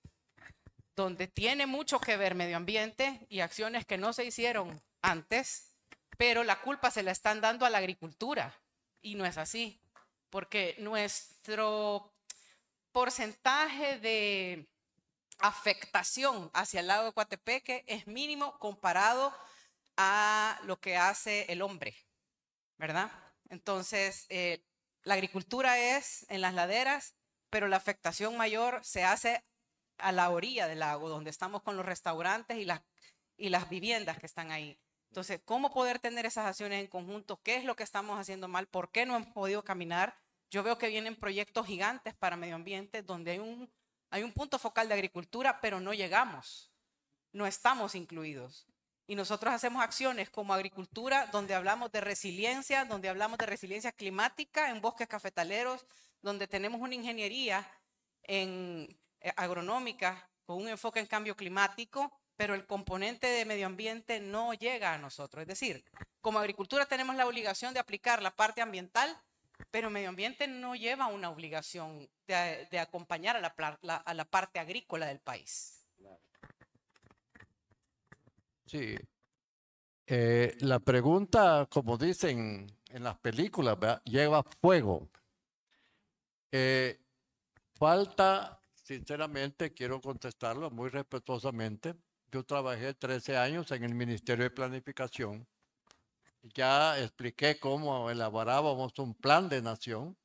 donde tiene mucho que ver medio ambiente y acciones que no se hicieron antes, pero la culpa se la están dando a la agricultura y no es así, porque nuestro porcentaje de afectación hacia el lago de Coatepeque es mínimo comparado a lo que hace el hombre, ¿verdad? Entonces, eh, la agricultura es en las laderas, pero la afectación mayor se hace a la orilla del lago, donde estamos con los restaurantes y las, y las viviendas que están ahí. Entonces, ¿cómo poder tener esas acciones en conjunto? ¿Qué es lo que estamos haciendo mal? ¿Por qué no hemos podido caminar? Yo veo que vienen proyectos gigantes para medio ambiente donde hay un, hay un punto focal de agricultura, pero no llegamos, no estamos incluidos. Y nosotros hacemos acciones como agricultura, donde hablamos de resiliencia, donde hablamos de resiliencia climática en bosques cafetaleros, donde tenemos una ingeniería eh, agronómica con un enfoque en cambio climático, pero el componente de medio ambiente no llega a nosotros. Es decir, como agricultura tenemos la obligación de aplicar la parte ambiental, pero medio ambiente no lleva una obligación de, acompañar a la parte agrícola del país. Sí. Eh, la pregunta, como dicen en las películas, lleva fuego. Eh, falta, sinceramente, quiero contestarlo muy respetuosamente. Yo trabajé 13 años en el Ministerio de Planificación. Ya expliqué cómo elaborábamos un plan de nación,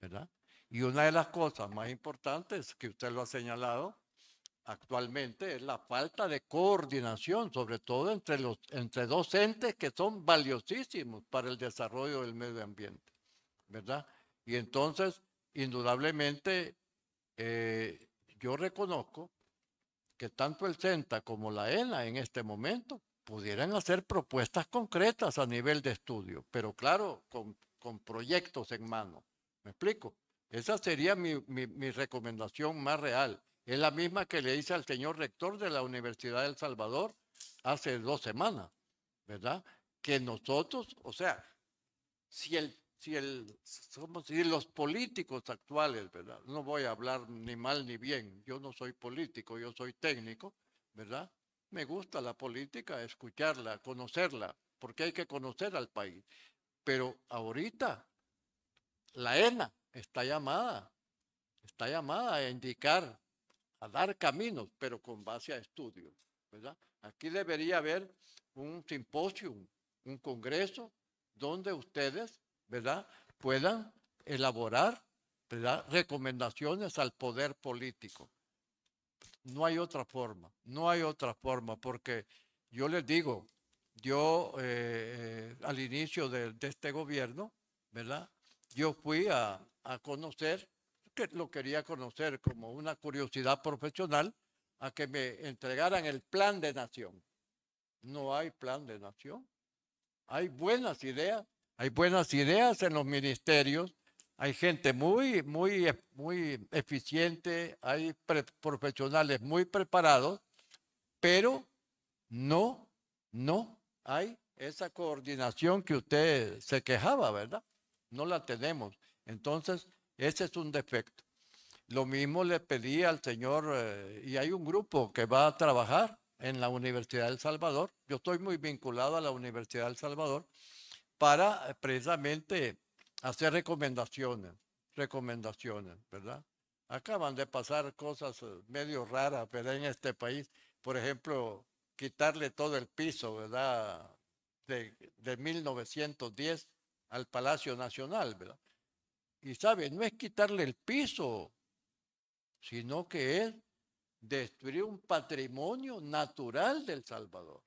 ¿verdad? Y una de las cosas más importantes que usted lo ha señalado actualmente es la falta de coordinación, sobre todo entre, los, entre dos entes que son valiosísimos para el desarrollo del medio ambiente, ¿verdad? Y entonces, indudablemente, eh, yo reconozco que tanto el CENTA como la ENA en este momento pudieran hacer propuestas concretas a nivel de estudio, pero claro, con, proyectos en mano. ¿Me explico? Esa sería mi recomendación más real es la misma que le hice al señor rector de la Universidad de Salvador hace dos semanas, ¿verdad? Que nosotros, o sea, si el, si el, si los políticos actuales, ¿verdad? No voy a hablar ni mal ni bien, yo no soy político, yo soy técnico, ¿verdad? Me gusta la política, escucharla, conocerla, porque hay que conocer al país. Pero ahorita, la ENA está llamada, está llamada a indicar a dar caminos, pero con base a estudios, ¿verdad? Aquí debería haber un simposio, un congreso, donde ustedes, ¿verdad?, puedan elaborar ¿verdad? recomendaciones al poder político. No hay otra forma, no hay otra forma, porque yo les digo, yo eh, eh, al inicio de, este gobierno, ¿verdad? Yo fui a conocer lo quería conocer como una curiosidad profesional, a que me entregaran el plan de nación. No hay plan de nación. Hay buenas ideas, hay buenas ideas en los ministerios, hay gente muy, muy, muy eficiente, hay profesionales muy preparados, pero no, no hay esa coordinación que usted se quejaba, ¿verdad? No la tenemos. Entonces, ese es un defecto. Lo mismo le pedí al Señor, eh, y hay un grupo que va a trabajar en la Universidad del Salvador. Yo estoy muy vinculado a la Universidad del Salvador para eh, precisamente hacer recomendaciones, recomendaciones, ¿verdad? Acaban de pasar cosas eh, medio raras, ¿verdad? En este país, por ejemplo, quitarle todo el piso, ¿verdad? de 1910 al Palacio Nacional, ¿verdad? Y sabe, no es quitarle el piso, sino que es destruir un patrimonio natural del Salvador.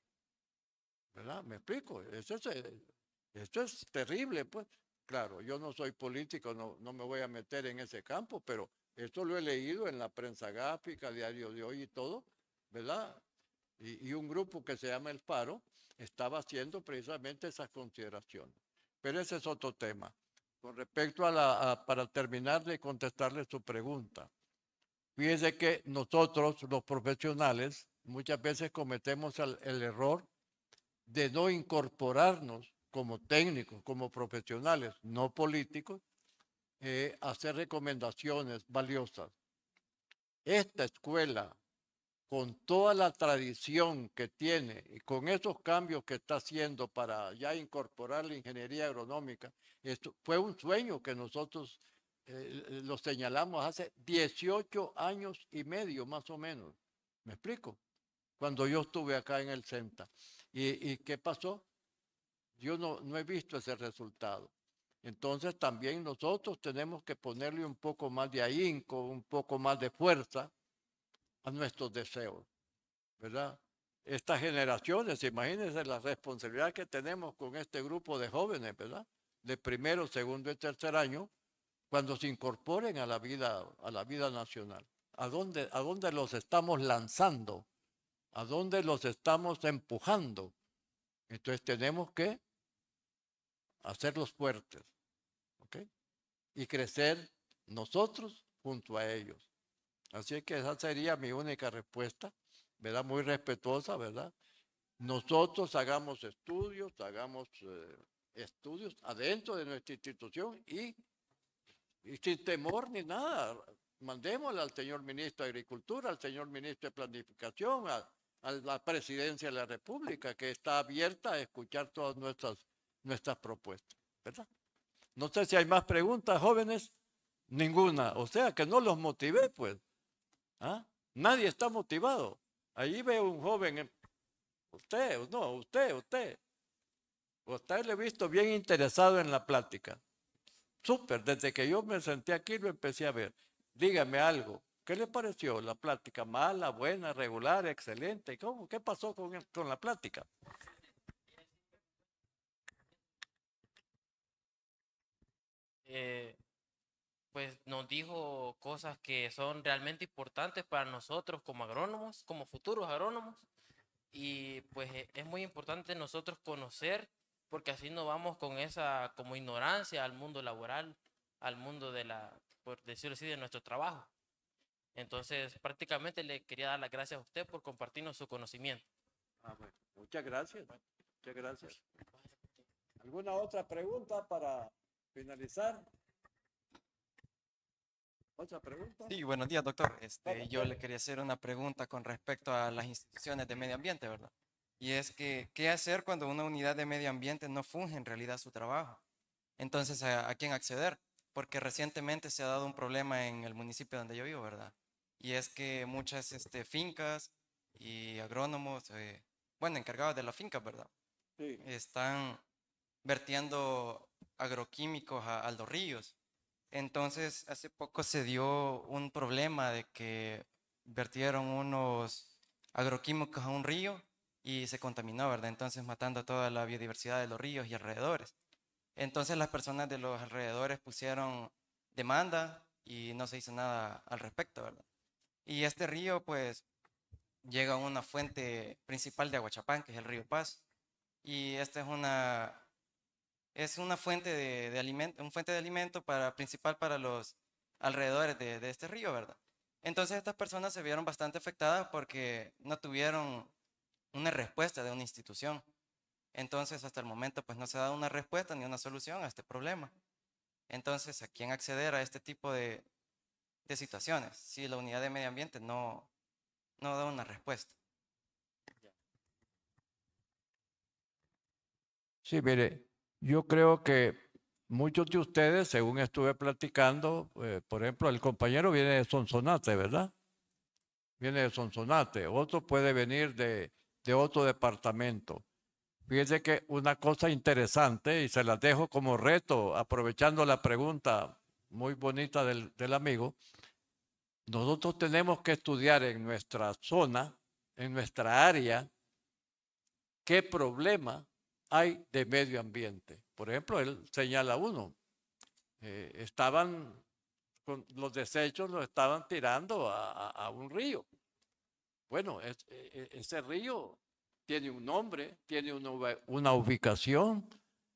¿Verdad? ¿Me explico? Eso es, es terrible, pues. Claro, yo no soy político, no, no me voy a meter en ese campo, pero esto lo he leído en la prensa gráfica, Diario de Hoy y todo, ¿verdad? Y, y, un grupo que se llama El Paro estaba haciendo precisamente esas consideraciones. Pero ese es otro tema con respecto a la, para terminar de contestarle su pregunta, fíjense que nosotros, los profesionales, muchas veces cometemos el, error de no incorporarnos como técnicos, como profesionales, no políticos, eh, hacer recomendaciones valiosas. Esta escuela con toda la tradición que tiene y con esos cambios que está haciendo para ya incorporar la ingeniería agronómica, esto fue un sueño que nosotros eh, eh, lo señalamos hace 18 años y medio más o menos. ¿Me explico? Cuando yo estuve acá en el CENTA. ¿Y, y qué pasó? Yo no, no he visto ese resultado. Entonces también nosotros tenemos que ponerle un poco más de ahínco, un poco más de fuerza a nuestros deseos, ¿verdad? Estas generaciones, imagínense la responsabilidad que tenemos con este grupo de jóvenes, ¿verdad? De primero, segundo y tercer año, cuando se incorporen a la vida, a la vida nacional. ¿A dónde, ¿A dónde los estamos lanzando? ¿A dónde los estamos empujando? Entonces tenemos que hacerlos fuertes y crecer nosotros junto a ellos. Así que esa sería mi única respuesta, ¿verdad? Muy respetuosa, ¿verdad? Nosotros hagamos estudios, hagamos eh, estudios adentro de nuestra institución y, sin temor ni nada, mandémosle al señor ministro de Agricultura, al señor ministro de Planificación, a, la presidencia de la República, que está abierta a escuchar todas nuestras, nuestras propuestas, ¿verdad? No sé si hay más preguntas, jóvenes. Ninguna. O sea, que no los motivé, pues. ¿Ah? Nadie está motivado. Allí veo un joven, usted, no, usted, usted. Usted le he visto bien interesado en la plática. Súper, desde que yo me senté aquí lo empecé a ver. Dígame algo, ¿qué le pareció la plática? ¿Mala, buena, regular, excelente? ¿Cómo? ¿Qué pasó con, con la plática? Eh, pues nos dijo cosas que son realmente importantes para nosotros como agrónomos, como futuros agrónomos. Y pues e, es muy importante nosotros conocer, porque así no vamos con esa como ignorancia al mundo laboral, al mundo de la, por decirlo así, de nuestro trabajo. Entonces, prácticamente le quería dar las gracias a usted por compartirnos su conocimiento. Ah, muchas gracias. Muchas gracias. Pues, ¿Alguna otra pregunta para finalizar? Otra pregunta. Sí, buenos días, doctor. Este, yo le quería hacer una pregunta con respecto a las instituciones de medio ambiente, ¿verdad? Y es que, ¿qué hacer cuando una unidad de medio ambiente no funge en realidad su trabajo? Entonces, ¿a, quién acceder? Porque recientemente se ha dado un problema en el municipio donde yo vivo, ¿verdad? Y es que muchas este, fincas y agrónomos, eh, bueno, encargados de las fincas, ¿verdad? Sí. Están vertiendo agroquímicos a los ríos entonces, hace poco se dio un problema de que vertieron unos agroquímicos a un río y se contaminó, ¿verdad? Entonces, matando toda la biodiversidad de los ríos y alrededores. Entonces, las personas de los alrededores pusieron demanda y no se hizo nada al respecto, ¿verdad? Y este río, pues, llega a una fuente principal de Aguachapán, que es el río Paz. Y esta es una es una fuente de, alimento, un fuente de alimento para, principal para los alrededores de, este río, ¿verdad? Entonces estas personas se vieron bastante afectadas porque no tuvieron una respuesta de una institución. Entonces hasta el momento pues no se ha dado una respuesta ni una solución a este problema. Entonces, ¿a quién acceder a este tipo de, situaciones si la unidad de medio ambiente no, no da una respuesta? Sí, mire, yo creo que muchos de ustedes, según estuve platicando, eh, por ejemplo, el compañero viene de Sonsonate, ¿verdad? Viene de Sonsonate, otro puede venir de, otro departamento. Fíjense que una cosa interesante, y se las dejo como reto, aprovechando la pregunta muy bonita del, del amigo, nosotros tenemos que estudiar en nuestra zona, en nuestra área, qué problema hay de medio ambiente. Por ejemplo, él señala uno, eh, estaban con los desechos, los estaban tirando a, un río. Bueno, e, e, ese río tiene un nombre, tiene una, ubicación.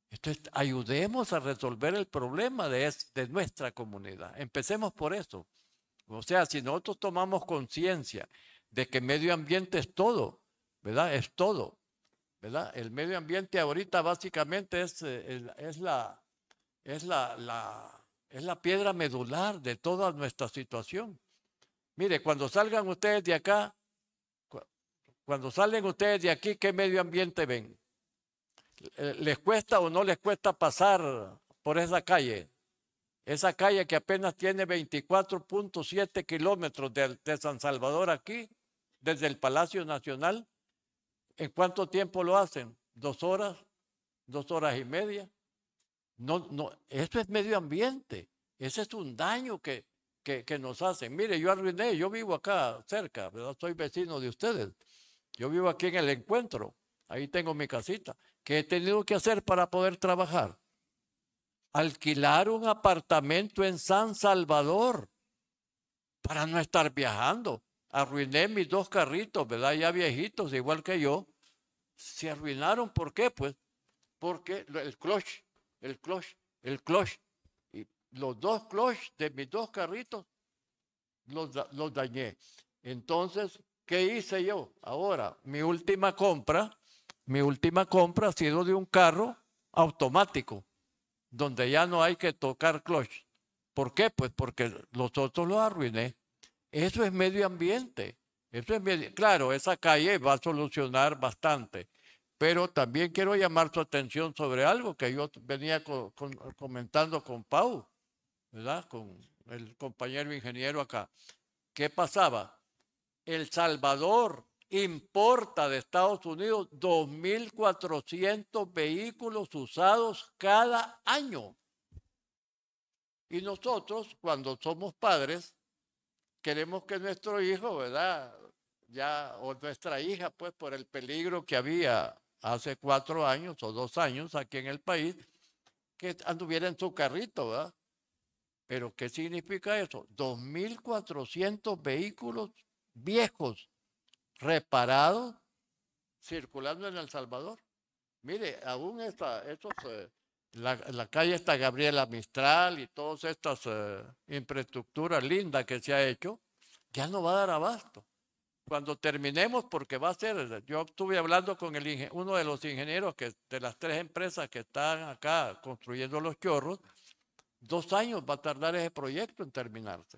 Entonces, ayudemos a resolver el problema de, de nuestra comunidad. Empecemos por eso. O sea, si nosotros tomamos conciencia de que medio ambiente es todo, ¿verdad? Es todo. ¿verdad? El medio ambiente ahorita básicamente es, eh, es, la, es, la, es la piedra medular de toda nuestra situación. Mire, cuando salgan ustedes de acá, cuando salen ustedes de aquí, ¿qué medio ambiente ven? Eh, ¿Les cuesta o no les cuesta pasar por esa calle? Esa calle que apenas tiene 24.7 kilómetros de San Salvador aquí, desde el Palacio Nacional, ¿En cuánto tiempo lo hacen? ¿Dos horas? ¿Dos horas y media? No, no, eso es medio ambiente. Ese es un daño que, que, nos hacen. Mire, yo arruiné, yo vivo acá cerca, ¿verdad? Soy vecino de ustedes. Yo vivo aquí en el encuentro. Ahí tengo mi casita. ¿Qué he tenido que hacer para poder trabajar? Alquilar un apartamento en San Salvador para no estar viajando arruiné mis dos carritos, ¿verdad? Ya viejitos, igual que yo. Se arruinaron, ¿por qué? Pues porque el clutch, el clutch, el clutch, y los dos clutch de mis dos carritos los, dañé. Entonces, ¿qué hice yo? Ahora, mi última compra, mi última compra ha sido de un carro automático, donde ya no hay que tocar clutch. ¿Por qué? Pues porque los otros los arruiné. Eso es medio ambiente. es Claro, esa calle va a solucionar bastante, pero también quiero llamar su atención sobre algo que yo venía comentando con Pau, ¿verdad? Con el compañero ingeniero acá. ¿Qué pasaba? El Salvador importa de Estados Unidos 2.400 vehículos usados cada año. Y nosotros, cuando somos padres, queremos que nuestro hijo, ¿verdad? Ya, o nuestra hija, pues por el peligro que había hace cuatro años o dos años aquí en el país, que anduviera en su carrito, ¿verdad? Pero ¿qué significa eso? 2.400 vehículos viejos reparados circulando en El Salvador. Mire, aún está, estos eh, la, calle está Gabriela Mistral y todas estas eh, infraestructuras lindas que se ha hecho, ya no va a dar abasto. Cuando terminemos, porque va a ser, yo estuve hablando con el, uno de los ingenieros que, de las tres empresas que están acá construyendo los chorros, dos años va a tardar ese proyecto en terminarse.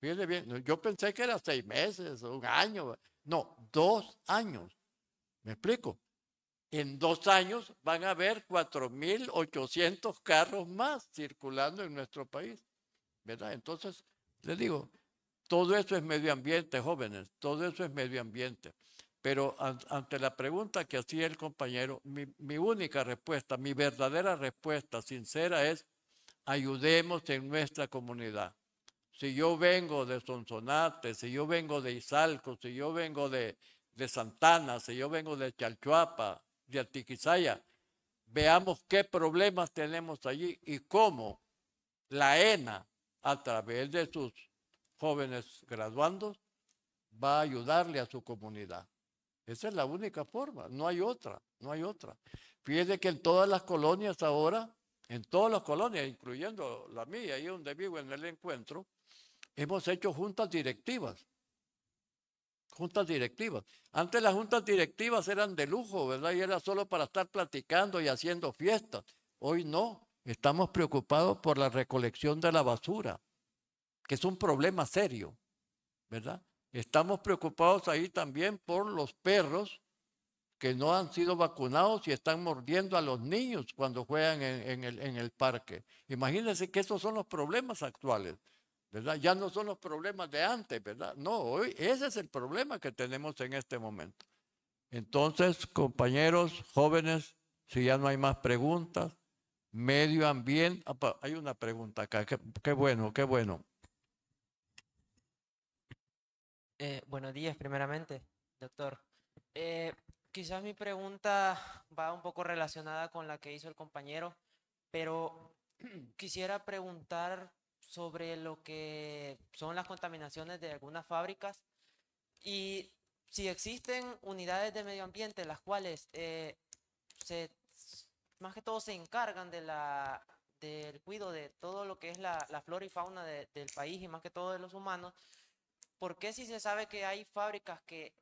Fíjense bien, yo pensé que era seis meses, un año, no, dos años. ¿Me explico? en dos años van a haber 4.800 carros más circulando en nuestro país. ¿Verdad? Entonces, les digo, todo eso es medio ambiente, jóvenes, todo eso es medio ambiente. Pero ante la pregunta que hacía el compañero, mi, única respuesta, mi verdadera respuesta sincera es, ayudemos en nuestra comunidad. Si yo vengo de Sonsonate, si yo vengo de Izalco, si yo vengo de, de Santana, si yo vengo de Chalchuapa, de Atiquizaya. Veamos qué problemas tenemos allí y cómo la ENA, a través de sus jóvenes graduandos, va a ayudarle a su comunidad. Esa es la única forma, no hay otra, no hay otra. Fíjese que en todas las colonias ahora, en todas las colonias, incluyendo la mía, ahí donde vivo en el encuentro, hemos hecho juntas directivas Juntas directivas. Antes las juntas directivas eran de lujo, ¿verdad? Y era solo para estar platicando y haciendo fiestas. Hoy no. Estamos preocupados por la recolección de la basura, que es un problema serio, ¿verdad? Estamos preocupados ahí también por los perros que no han sido vacunados y están mordiendo a los niños cuando juegan en, el, en el parque. Imagínense que esos son los problemas actuales. ¿verdad? Ya no son los problemas de antes, ¿verdad? No, hoy ese es el problema que tenemos en este momento. Entonces, compañeros jóvenes, si ya no hay más preguntas, medio ambiente, hay una pregunta acá, qué, bueno, qué bueno. Eh, buenos días, primeramente, doctor. Eh, quizás mi pregunta va un poco relacionada con la que hizo el compañero, pero [clears throat] quisiera preguntar sobre lo que son las contaminaciones de algunas fábricas y si existen unidades de medio ambiente las cuales eh, más que todo se encargan de la, del cuidado de todo lo que es la, flora y fauna del país y más que todo de los humanos, ¿por qué si se sabe que hay fábricas que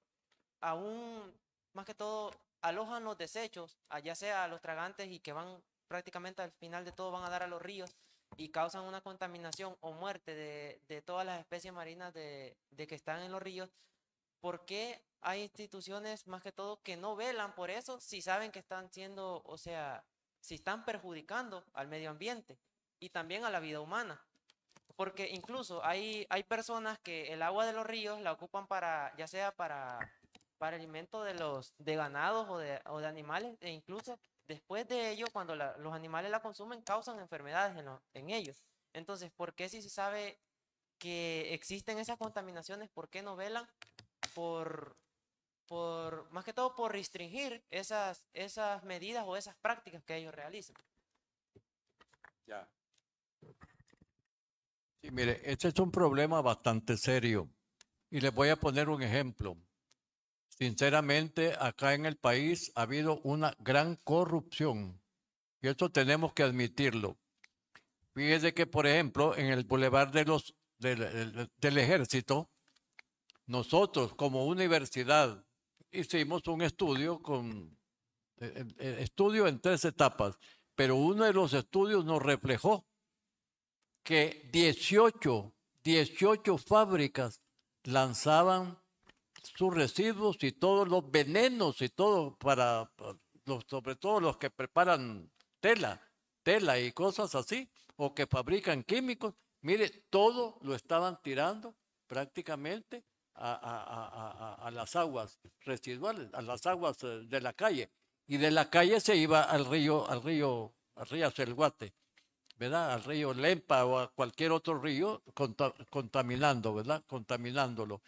aún, más que todo, alojan los desechos, ya sea los tragantes y que van prácticamente al final de todo van a dar a los ríos, y causan una contaminación o muerte de, de todas las especies marinas de, que están en los ríos, ¿por qué hay instituciones más que todo que no velan por eso si saben que están siendo, o sea, si están perjudicando al medio ambiente y también a la vida humana? Porque incluso hay, hay personas que el agua de los ríos la ocupan para, ya sea para, para alimento de los de ganados de, o de animales, e incluso Después de ello, cuando los animales la consumen, causan enfermedades en, ellos. Entonces, ¿por qué si se sabe que existen esas contaminaciones, por qué no velan por, por más que todo, por restringir esas, esas medidas o esas prácticas que ellos realizan? Ya. Sí, mire, este es un problema bastante serio. Y les voy a poner un ejemplo. Sinceramente, acá en el país ha habido una gran corrupción y eso tenemos que admitirlo. Fíjese que, por ejemplo, en el Boulevard del Ejército, nosotros como universidad hicimos un estudio con eh, eh, estudio en tres etapas, pero uno de los estudios nos reflejó que 18, 18 fábricas lanzaban sus residuos y todos los venenos y todo para, sobre todo los que preparan tela, tela y cosas así, o que fabrican químicos, mire, todo lo estaban tirando prácticamente a, a, a, a, las aguas residuales, a las aguas eh, de la calle. Y de la calle se iba al río, al río, al río Selguate, ¿verdad? Al río Lempa o a cualquier otro río contaminando, ¿verdad? Contaminándolo.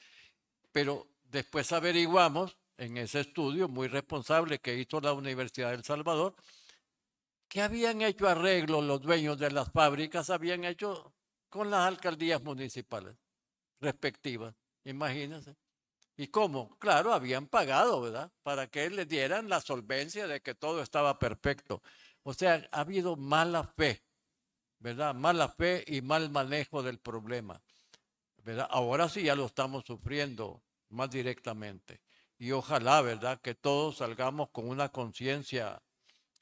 Pero Después averiguamos en ese estudio muy responsable que hizo la Universidad del Salvador, que habían hecho arreglos los dueños de las fábricas, habían hecho con las alcaldías municipales respectivas, imagínense. ¿Y cómo? Claro, habían pagado, ¿verdad? Para que les dieran la solvencia de que todo estaba perfecto. O sea, ha habido mala fe, ¿verdad? Mala fe y mal manejo del problema, ¿verdad? Ahora sí ya lo estamos sufriendo más directamente. Y ojalá, ¿verdad?, que todos salgamos con una conciencia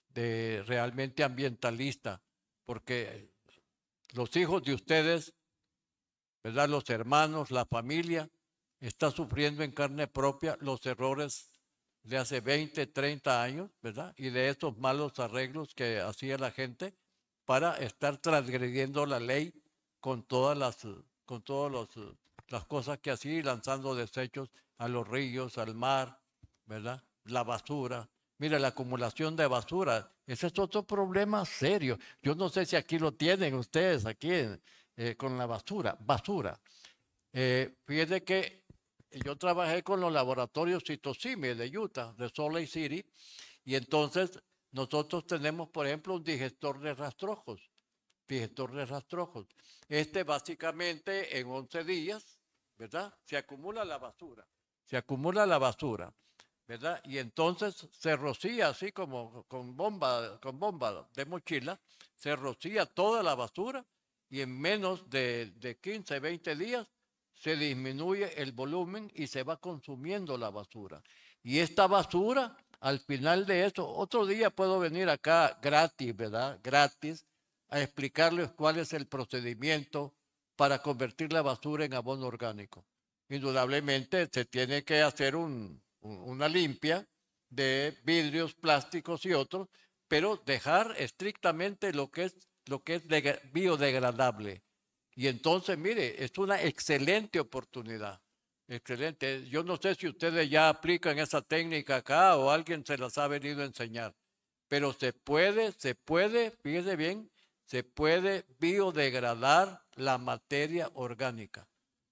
de realmente ambientalista, porque los hijos de ustedes, ¿verdad?, los hermanos, la familia, está sufriendo en carne propia los errores de hace 20, 30 años, ¿verdad? Y de esos malos arreglos que hacía la gente para estar transgrediendo la ley con todas las, con todos los las cosas que así, lanzando desechos a los ríos, al mar, ¿verdad? La basura. Mira, la acumulación de basura, ese es otro problema serio. Yo no sé si aquí lo tienen ustedes, aquí, eh, con la basura, basura. Eh, fíjense que yo trabajé con los laboratorios Citosime de Utah, de Salt Lake City, y entonces nosotros tenemos, por ejemplo, un digestor de rastrojos, digestor de rastrojos. Este básicamente en 11 días ¿verdad? Se acumula la basura, se acumula la basura, ¿verdad? Y entonces se rocía así como con bomba, con de mochila, se rocía toda la basura y en menos de, de 15, 20 días se disminuye el volumen y se va consumiendo la basura. Y esta basura, al final de eso, otro día puedo venir acá gratis, ¿verdad? Gratis, a explicarles cuál es el procedimiento, para convertir la basura en abono orgánico. Indudablemente se tiene que hacer una limpia de vidrios, plásticos y otros, pero dejar estrictamente lo que es, lo que es biodegradable. Y entonces, mire, es una excelente oportunidad. Excelente. Yo no sé si ustedes ya aplican esa técnica acá o alguien se las ha venido a enseñar, pero se puede, se puede, fíjese bien, se puede biodegradar la materia orgánica.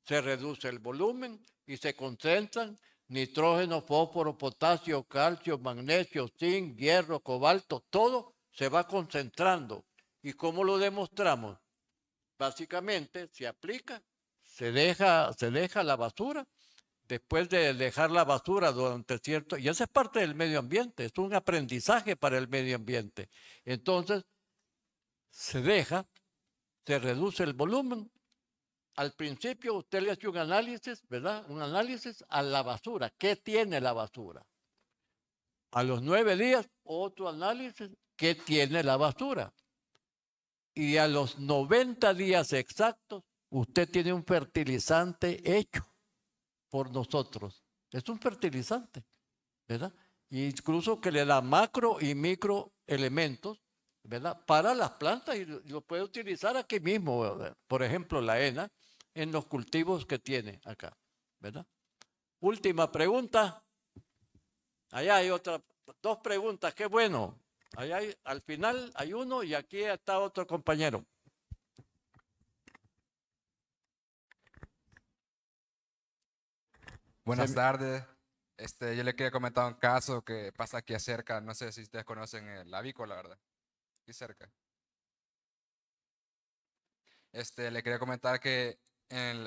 Se reduce el volumen y se concentran nitrógeno, fósforo, potasio, calcio, magnesio, zinc, hierro, cobalto, todo se va concentrando. ¿Y cómo lo demostramos? Básicamente se aplica, se deja, se deja la basura, después de dejar la basura durante cierto, y esa es parte del medio ambiente, es un aprendizaje para el medio ambiente. Entonces, se deja, se reduce el volumen. Al principio usted le hace un análisis, ¿verdad? Un análisis a la basura. ¿Qué tiene la basura? A los nueve días, otro análisis. ¿Qué tiene la basura? Y a los 90 días exactos, usted tiene un fertilizante hecho por nosotros. Es un fertilizante, ¿verdad? Incluso que le da macro y micro elementos ¿verdad? Para las plantas y lo puede utilizar aquí mismo, por ejemplo, la ENA, en los cultivos que tiene acá, ¿verdad? Última pregunta. Allá hay otra, dos preguntas, qué bueno. Allá hay, al final hay uno y aquí está otro compañero. Buenas tardes. Este, yo le quería comentar un caso que pasa aquí cerca. No sé si ustedes conocen el avícola, ¿verdad? cerca. Este, le quería comentar que,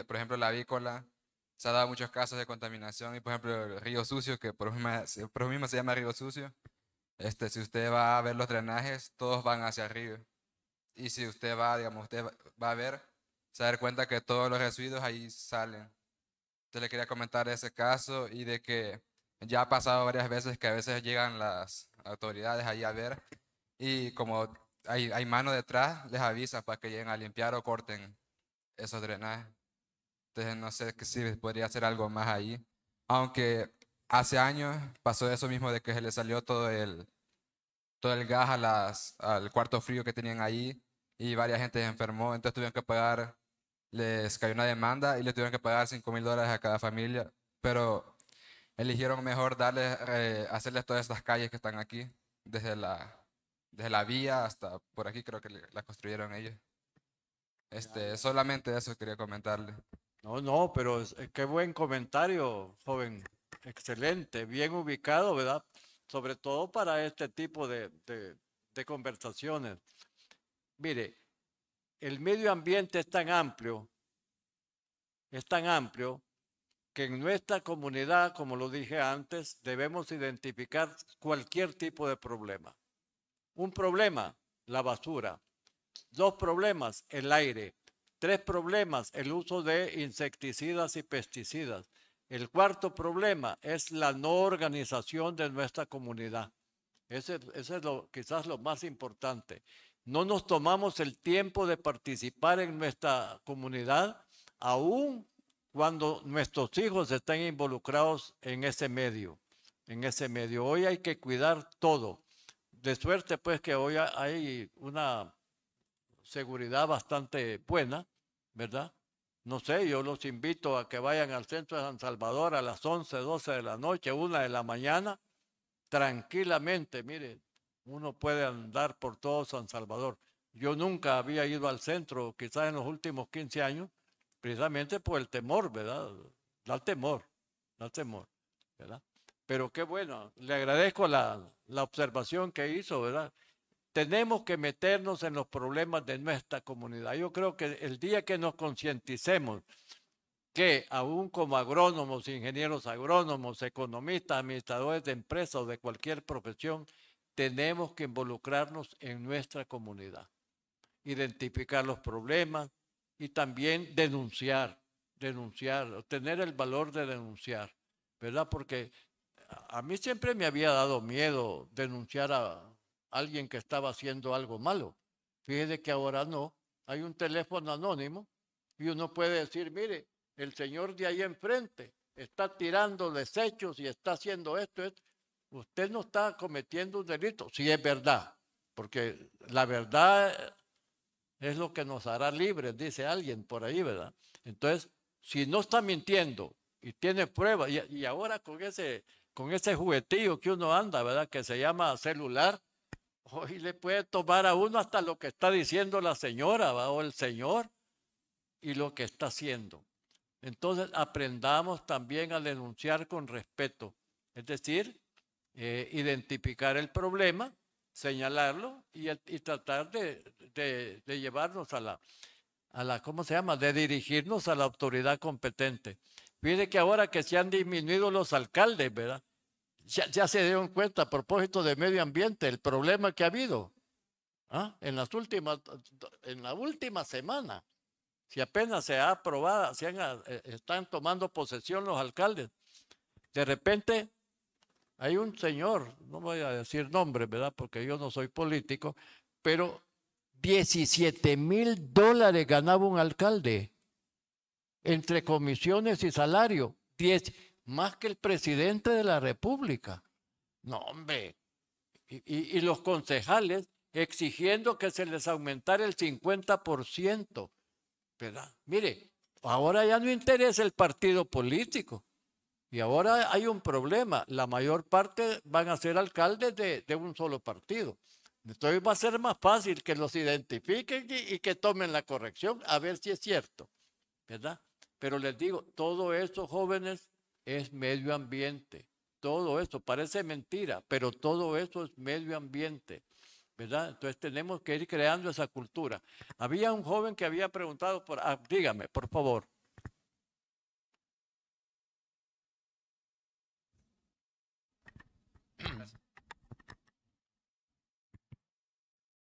por ejemplo, la avícola, se ha dado muchos casos de contaminación y, por ejemplo, el río sucio, que por lo mismo se llama río sucio, este, si usted va a ver los drenajes, todos van hacia arriba. Y si usted va, digamos, usted va a ver, se da cuenta que todos los residuos ahí salen. Entonces le quería comentar ese caso y de que ya ha pasado varias veces que a veces llegan las autoridades ahí a ver y como hay, hay mano detrás, les avisa para que lleguen a limpiar o corten esos drenajes. Entonces no sé si podría hacer algo más ahí. Aunque hace años pasó eso mismo de que se le salió todo el, todo el gas a las, al cuarto frío que tenían ahí y varias gente se enfermó. Entonces tuvieron que pagar, les cayó una demanda y les tuvieron que pagar 5 mil dólares a cada familia. Pero eligieron mejor darles, eh, hacerles todas estas calles que están aquí desde la desde la vía hasta por aquí creo que la construyeron ellos. Este, solamente eso quería comentarle. No, no, pero eh, qué buen comentario, joven. Excelente, bien ubicado, ¿verdad? Sobre todo para este tipo de, de conversaciones. Mire, el medio ambiente es tan amplio, es tan amplio, que en nuestra comunidad, como lo dije antes, debemos identificar cualquier tipo de problema. Un problema, la basura. Dos problemas, el aire. Tres problemas, el uso de insecticidas y pesticidas. El cuarto problema es la no organización de nuestra comunidad. Ese, es lo, quizás lo más importante. No nos tomamos el tiempo de participar en nuestra comunidad, aún cuando nuestros hijos están involucrados en ese medio. En ese medio. Hoy hay que cuidar todo de suerte pues que hoy hay una seguridad bastante buena, ¿verdad? No sé, yo los invito a que vayan al centro de San Salvador a las 11, 12 de la noche, 1 de la mañana, tranquilamente, mire, uno puede andar por todo San Salvador. Yo nunca había ido al centro, quizás en los últimos 15 años, precisamente por el temor, ¿verdad? Da temor, da temor, ¿verdad? Pero qué bueno, le agradezco la, la observación que hizo, ¿verdad? Tenemos que meternos en los problemas de nuestra comunidad. Yo creo que el día que nos concienticemos que aún como agrónomos, ingenieros agrónomos, economistas, administradores de empresas o de cualquier profesión, tenemos que involucrarnos en nuestra comunidad, identificar los problemas y también denunciar, denunciar, tener el valor de denunciar, ¿verdad? Porque a mí siempre me había dado miedo denunciar a alguien que estaba haciendo algo malo. Fíjese que ahora no. Hay un teléfono anónimo y uno puede decir, mire, el señor de ahí enfrente está tirando desechos y está haciendo esto, Usted no está cometiendo un delito. Si es verdad, porque la verdad es lo que nos hará libres, dice alguien por ahí, ¿verdad? Entonces, si no está mintiendo y tiene pruebas, y, y ahora con ese con ese juguetillo que uno anda, ¿verdad? Que se llama celular. [laughs] Hoy le puede tomar a uno hasta lo que está diciendo la señora o el señor y lo que está haciendo. Entonces aprendamos también a denunciar con respeto, es decir, eh, identificar el problema, señalarlo y, tratar de, llevarnos a la, a la, ¿cómo se llama?, de dirigirnos a la autoridad competente. Fíjense que ahora que se han disminuido los alcaldes, ¿verdad? Ya, se dieron cuenta a propósito de medio ambiente, el problema que ha habido ¿ah? en, las últimas, en la última semana. Si apenas se ha aprobado, se han, eh, están tomando posesión los alcaldes. De repente hay un señor, no voy a decir nombre, ¿verdad? Porque yo no soy político, pero 17 mil dólares ganaba un alcalde entre comisiones y salario, 10, más que el presidente de la República. No, hombre. Y, los concejales exigiendo que se les aumentara el 50%. ¿Verdad? Mire, ahora ya no interesa el partido político. Y ahora hay un problema. La mayor parte van a ser alcaldes de, un solo partido. Entonces va a ser más fácil que los identifiquen y, y, que tomen la corrección a ver si es cierto. ¿Verdad? Pero les digo, todo eso, jóvenes, es medio ambiente. Todo eso, parece mentira, pero todo eso es medio ambiente. ¿verdad? Entonces tenemos que ir creando esa cultura. Había un joven que había preguntado, por, ah, dígame, por favor.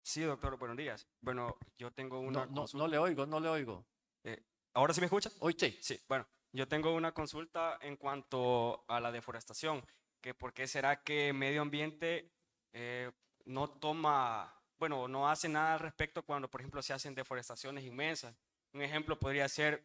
Sí, doctor, buenos días. Bueno, yo tengo una... No, no, le oigo, no le oigo. Eh, ¿Ahora sí me escucha? Oye sí. Sí, bueno, yo tengo una consulta en cuanto a la deforestación, que por qué será que medio ambiente eh, no toma, bueno, no hace nada al respecto cuando, por ejemplo, se hacen deforestaciones inmensas. Un ejemplo podría ser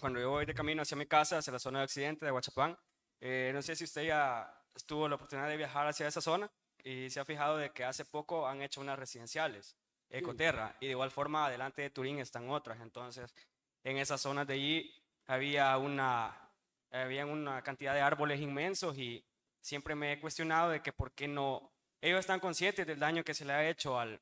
cuando yo voy de camino hacia mi casa, hacia la zona de Occidente, de Huachapán. Eh, no sé si usted ya tuvo la oportunidad de viajar hacia esa zona y se ha fijado de que hace poco han hecho unas residenciales, Ecoterra, y de igual forma adelante de Turín están otras. Entonces, en esas zonas de allí había una, había una cantidad de árboles inmensos y siempre me he cuestionado de que por qué no, ellos están conscientes del daño que se le ha hecho al,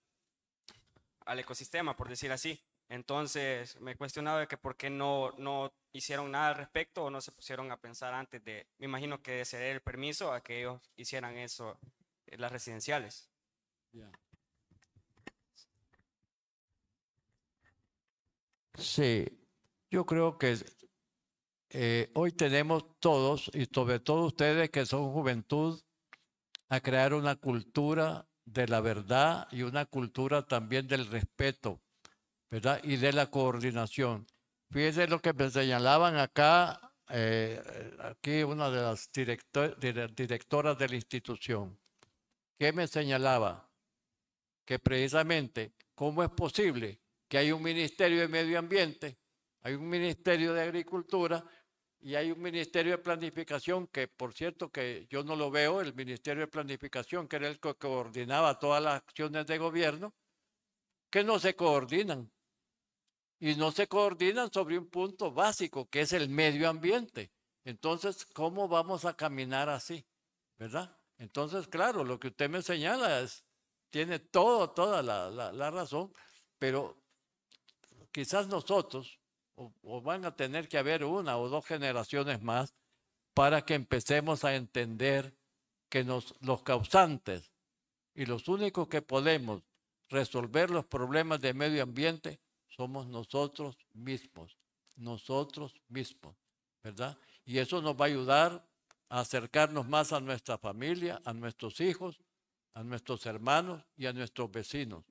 al ecosistema, por decir así. Entonces me he cuestionado de que por qué no, no hicieron nada al respecto o no se pusieron a pensar antes de, me imagino que de ceder el permiso a que ellos hicieran eso, en eh, las residenciales. Sí, yo creo que eh, hoy tenemos todos, y sobre todo ustedes que son juventud, a crear una cultura de la verdad y una cultura también del respeto, ¿verdad? Y de la coordinación. Fíjense lo que me señalaban acá, eh, aquí una de las directoras de la institución, que me señalaba que precisamente cómo es posible que hay un Ministerio de Medio Ambiente hay un Ministerio de Agricultura y hay un Ministerio de Planificación que, por cierto, que yo no lo veo, el Ministerio de Planificación, que era el que coordinaba todas las acciones de gobierno, que no se coordinan. Y no se coordinan sobre un punto básico, que es el medio ambiente. Entonces, ¿cómo vamos a caminar así? ¿Verdad? Entonces, claro, lo que usted me señala tiene todo, toda la razón, pero quizás nosotros, o, van a tener que haber una o dos generaciones más para que empecemos a entender que nos, los causantes y los únicos que podemos resolver los problemas de medio ambiente somos nosotros mismos, nosotros mismos, ¿verdad? Y eso nos va a ayudar a acercarnos más a nuestra familia, a nuestros hijos, a nuestros hermanos y a nuestros vecinos.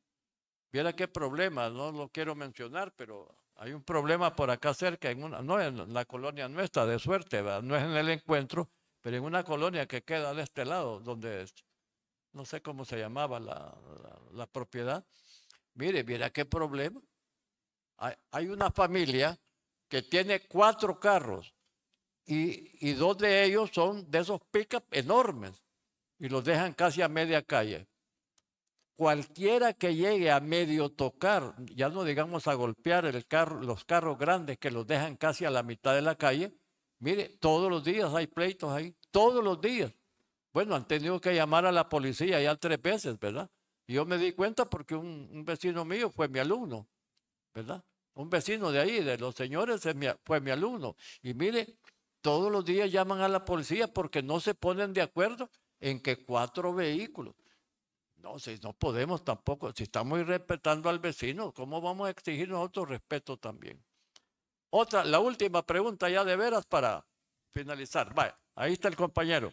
Viera qué problema, no lo quiero mencionar, pero hay un problema por acá cerca, en una, no en la colonia nuestra, de suerte, no es en el encuentro, pero en una colonia que queda de este lado, donde no sé cómo se llamaba la, propiedad. Mire, mira qué problema. Hay, una familia que tiene cuatro carros y, dos de ellos son de esos pick-up enormes y los dejan casi a media calle cualquiera que llegue a medio tocar, ya no digamos a golpear el carro, los carros grandes que los dejan casi a la mitad de la calle, mire, todos los días hay pleitos ahí, todos los días. Bueno, han tenido que llamar a la policía ya tres veces, ¿verdad? yo me di cuenta porque un, un, vecino mío fue mi alumno, ¿verdad? Un vecino de ahí, de los señores, fue mi alumno. Y mire, todos los días llaman a la policía porque no se ponen de acuerdo en que cuatro vehículos no, si no podemos tampoco, si estamos irrespetando al vecino, ¿cómo vamos a exigir nosotros respeto también? Otra, la última pregunta ya de veras para finalizar. ahí está el compañero.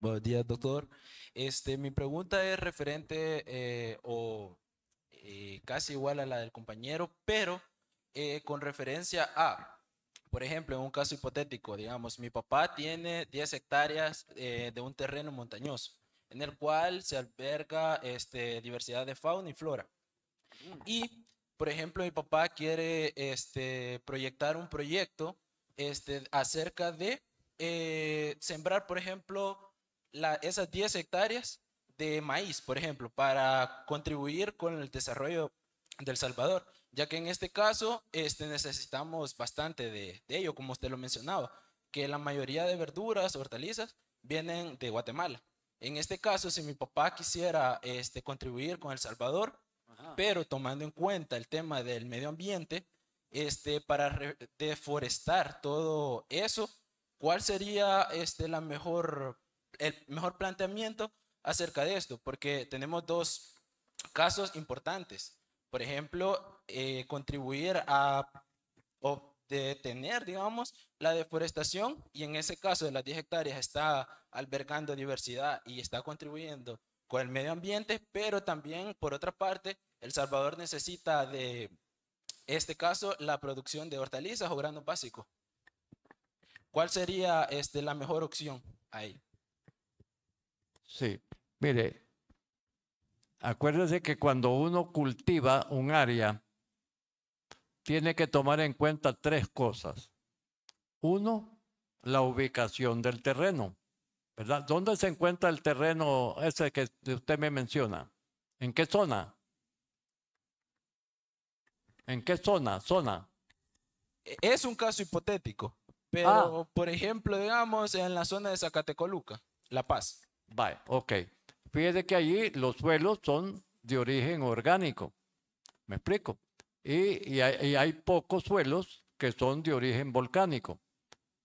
Buenos días, doctor. Este, mi pregunta es referente eh, o eh, casi igual a la del compañero, pero eh, con referencia a por ejemplo, en un caso hipotético, digamos, mi papá tiene 10 hectáreas eh, de un terreno montañoso, en el cual se alberga este, diversidad de fauna y flora. Y, por ejemplo, mi papá quiere este, proyectar un proyecto este, acerca de eh, sembrar, por ejemplo, la, esas 10 hectáreas de maíz, por ejemplo, para contribuir con el desarrollo del Salvador ya que en este caso este, necesitamos bastante de, ello, como usted lo mencionaba, que la mayoría de verduras, hortalizas, vienen de Guatemala. En este caso, si mi papá quisiera este, contribuir con El Salvador, pero tomando en cuenta el tema del medio ambiente, este, para deforestar todo eso, ¿cuál sería este, la mejor, el mejor planteamiento acerca de esto? Porque tenemos dos casos importantes. Por ejemplo, eh, contribuir a detener, digamos, la deforestación y en ese caso de las 10 hectáreas está albergando diversidad y está contribuyendo con el medio ambiente, pero también, por otra parte, El Salvador necesita de, este caso, la producción de hortalizas o granos básicos. ¿Cuál sería este, la mejor opción ahí? Sí, mire, acuérdese que cuando uno cultiva un área, tiene que tomar en cuenta tres cosas. Uno, la ubicación del terreno, ¿verdad? ¿Dónde se encuentra el terreno ese que usted me menciona? ¿En qué zona? ¿En qué zona? Zona. Es un caso hipotético, pero ah. por ejemplo, digamos, en la zona de Zacatecoluca, La Paz. Vale, ok. Fíjese que allí los suelos son de origen orgánico. ¿Me explico? y, hay, pocos suelos que son de origen volcánico,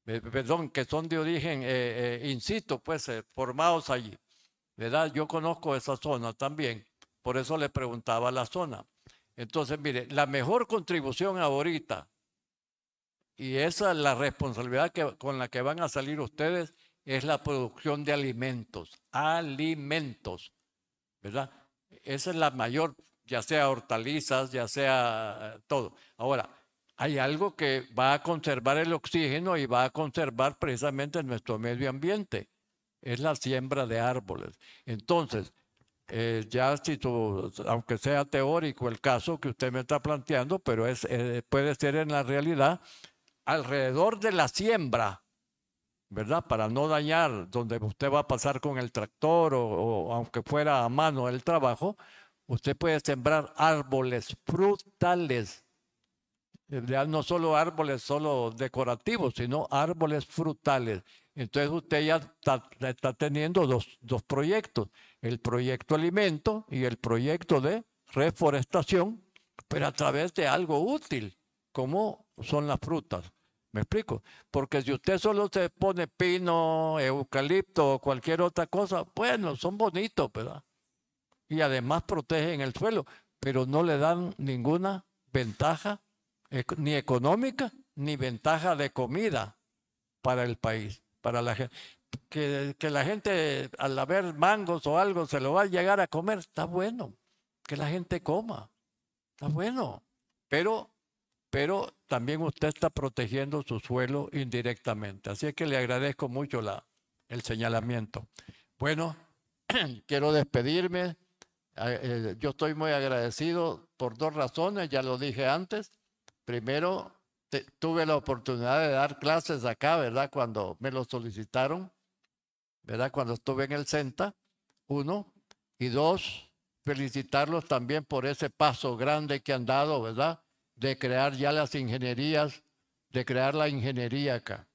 perdón, que son de origen eh, eh pues eh, formados allí. ¿Verdad? Yo conozco esa zona también, por eso le preguntaba la zona. Entonces, mire, la mejor contribución ahorita, y esa es la responsabilidad que, con la que van a salir ustedes, es la producción de alimentos, alimentos, ¿verdad? Esa es la mayor ya sea hortalizas, ya sea eh, todo. Ahora, hay algo que va a conservar el oxígeno y va a conservar precisamente nuestro medio ambiente, es la siembra de árboles. Entonces, eh, ya si aunque sea teórico el caso que usted me está planteando, pero es, eh, puede ser en la realidad, alrededor de la siembra, ¿verdad? Para no dañar donde usted va a pasar con el tractor o aunque fuera a mano el trabajo, Usted puede sembrar árboles frutales, no solo árboles solo decorativos, sino árboles frutales. Entonces usted ya está, teniendo dos, dos proyectos, el proyecto alimento y el proyecto de reforestación, pero a través de algo útil, como son las frutas. ¿Me explico? Porque si usted solo se pone pino, eucalipto o cualquier otra cosa, bueno, son bonitos, ¿verdad? y además protegen el suelo, pero no le dan ninguna ventaja ni económica ni ventaja de comida para el país, para la Que, la gente al haber mangos o algo se lo va a llegar a comer, está bueno, que la gente coma, está bueno, pero, pero también usted está protegiendo su suelo indirectamente, así es que le agradezco mucho el señalamiento. Bueno, [clears throat] quiero despedirme eh, yo estoy muy agradecido por dos razones, ya lo dije antes. Primero, tuve la oportunidad de dar clases acá, ¿verdad? Cuando me lo solicitaron, ¿verdad? Cuando estuve en el CENTA, uno. Y dos, felicitarlos también por ese paso grande que han dado, ¿verdad? De crear ya las ingenierías, de crear la ingeniería acá.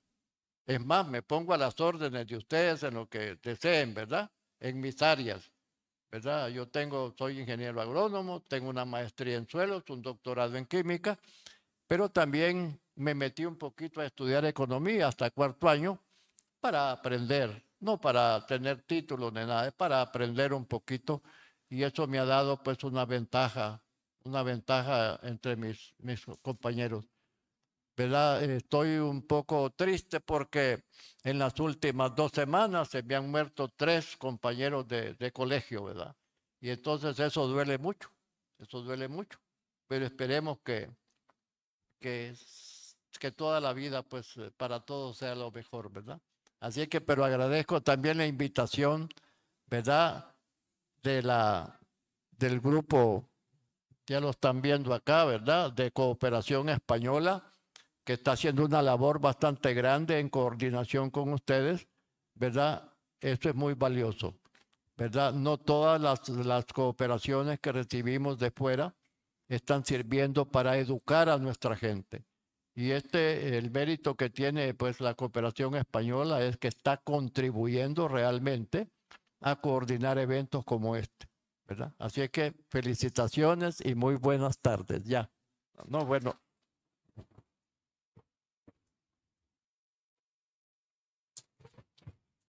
Es más, me pongo a las órdenes de ustedes en lo que deseen, ¿verdad? En mis áreas. Yo tengo, soy ingeniero agrónomo, tengo una maestría en suelos, un doctorado en química, pero también me metí un poquito a estudiar economía hasta cuarto año para aprender, no para tener título ni nada, es para aprender un poquito y eso me ha dado pues una ventaja, una ventaja entre mis, mis compañeros. ¿verdad? Estoy un poco triste porque en las últimas dos semanas se me han muerto tres compañeros de, colegio, ¿verdad? Y entonces eso duele mucho, eso duele mucho, pero esperemos que, que, que toda la vida, pues eh, para todos sea lo mejor, ¿verdad? Así que, pero agradezco también la invitación, ¿verdad? De la, del grupo, ya lo están viendo acá, ¿verdad? De Cooperación Española que está haciendo una labor bastante grande en coordinación con ustedes, ¿verdad? Esto es muy valioso, ¿verdad? No todas las, cooperaciones que recibimos de fuera están sirviendo para educar a nuestra gente. Y este, el mérito que tiene pues la cooperación española es que está contribuyendo realmente a coordinar eventos como este, ¿verdad? Así que felicitaciones y muy buenas tardes, ya. No, bueno,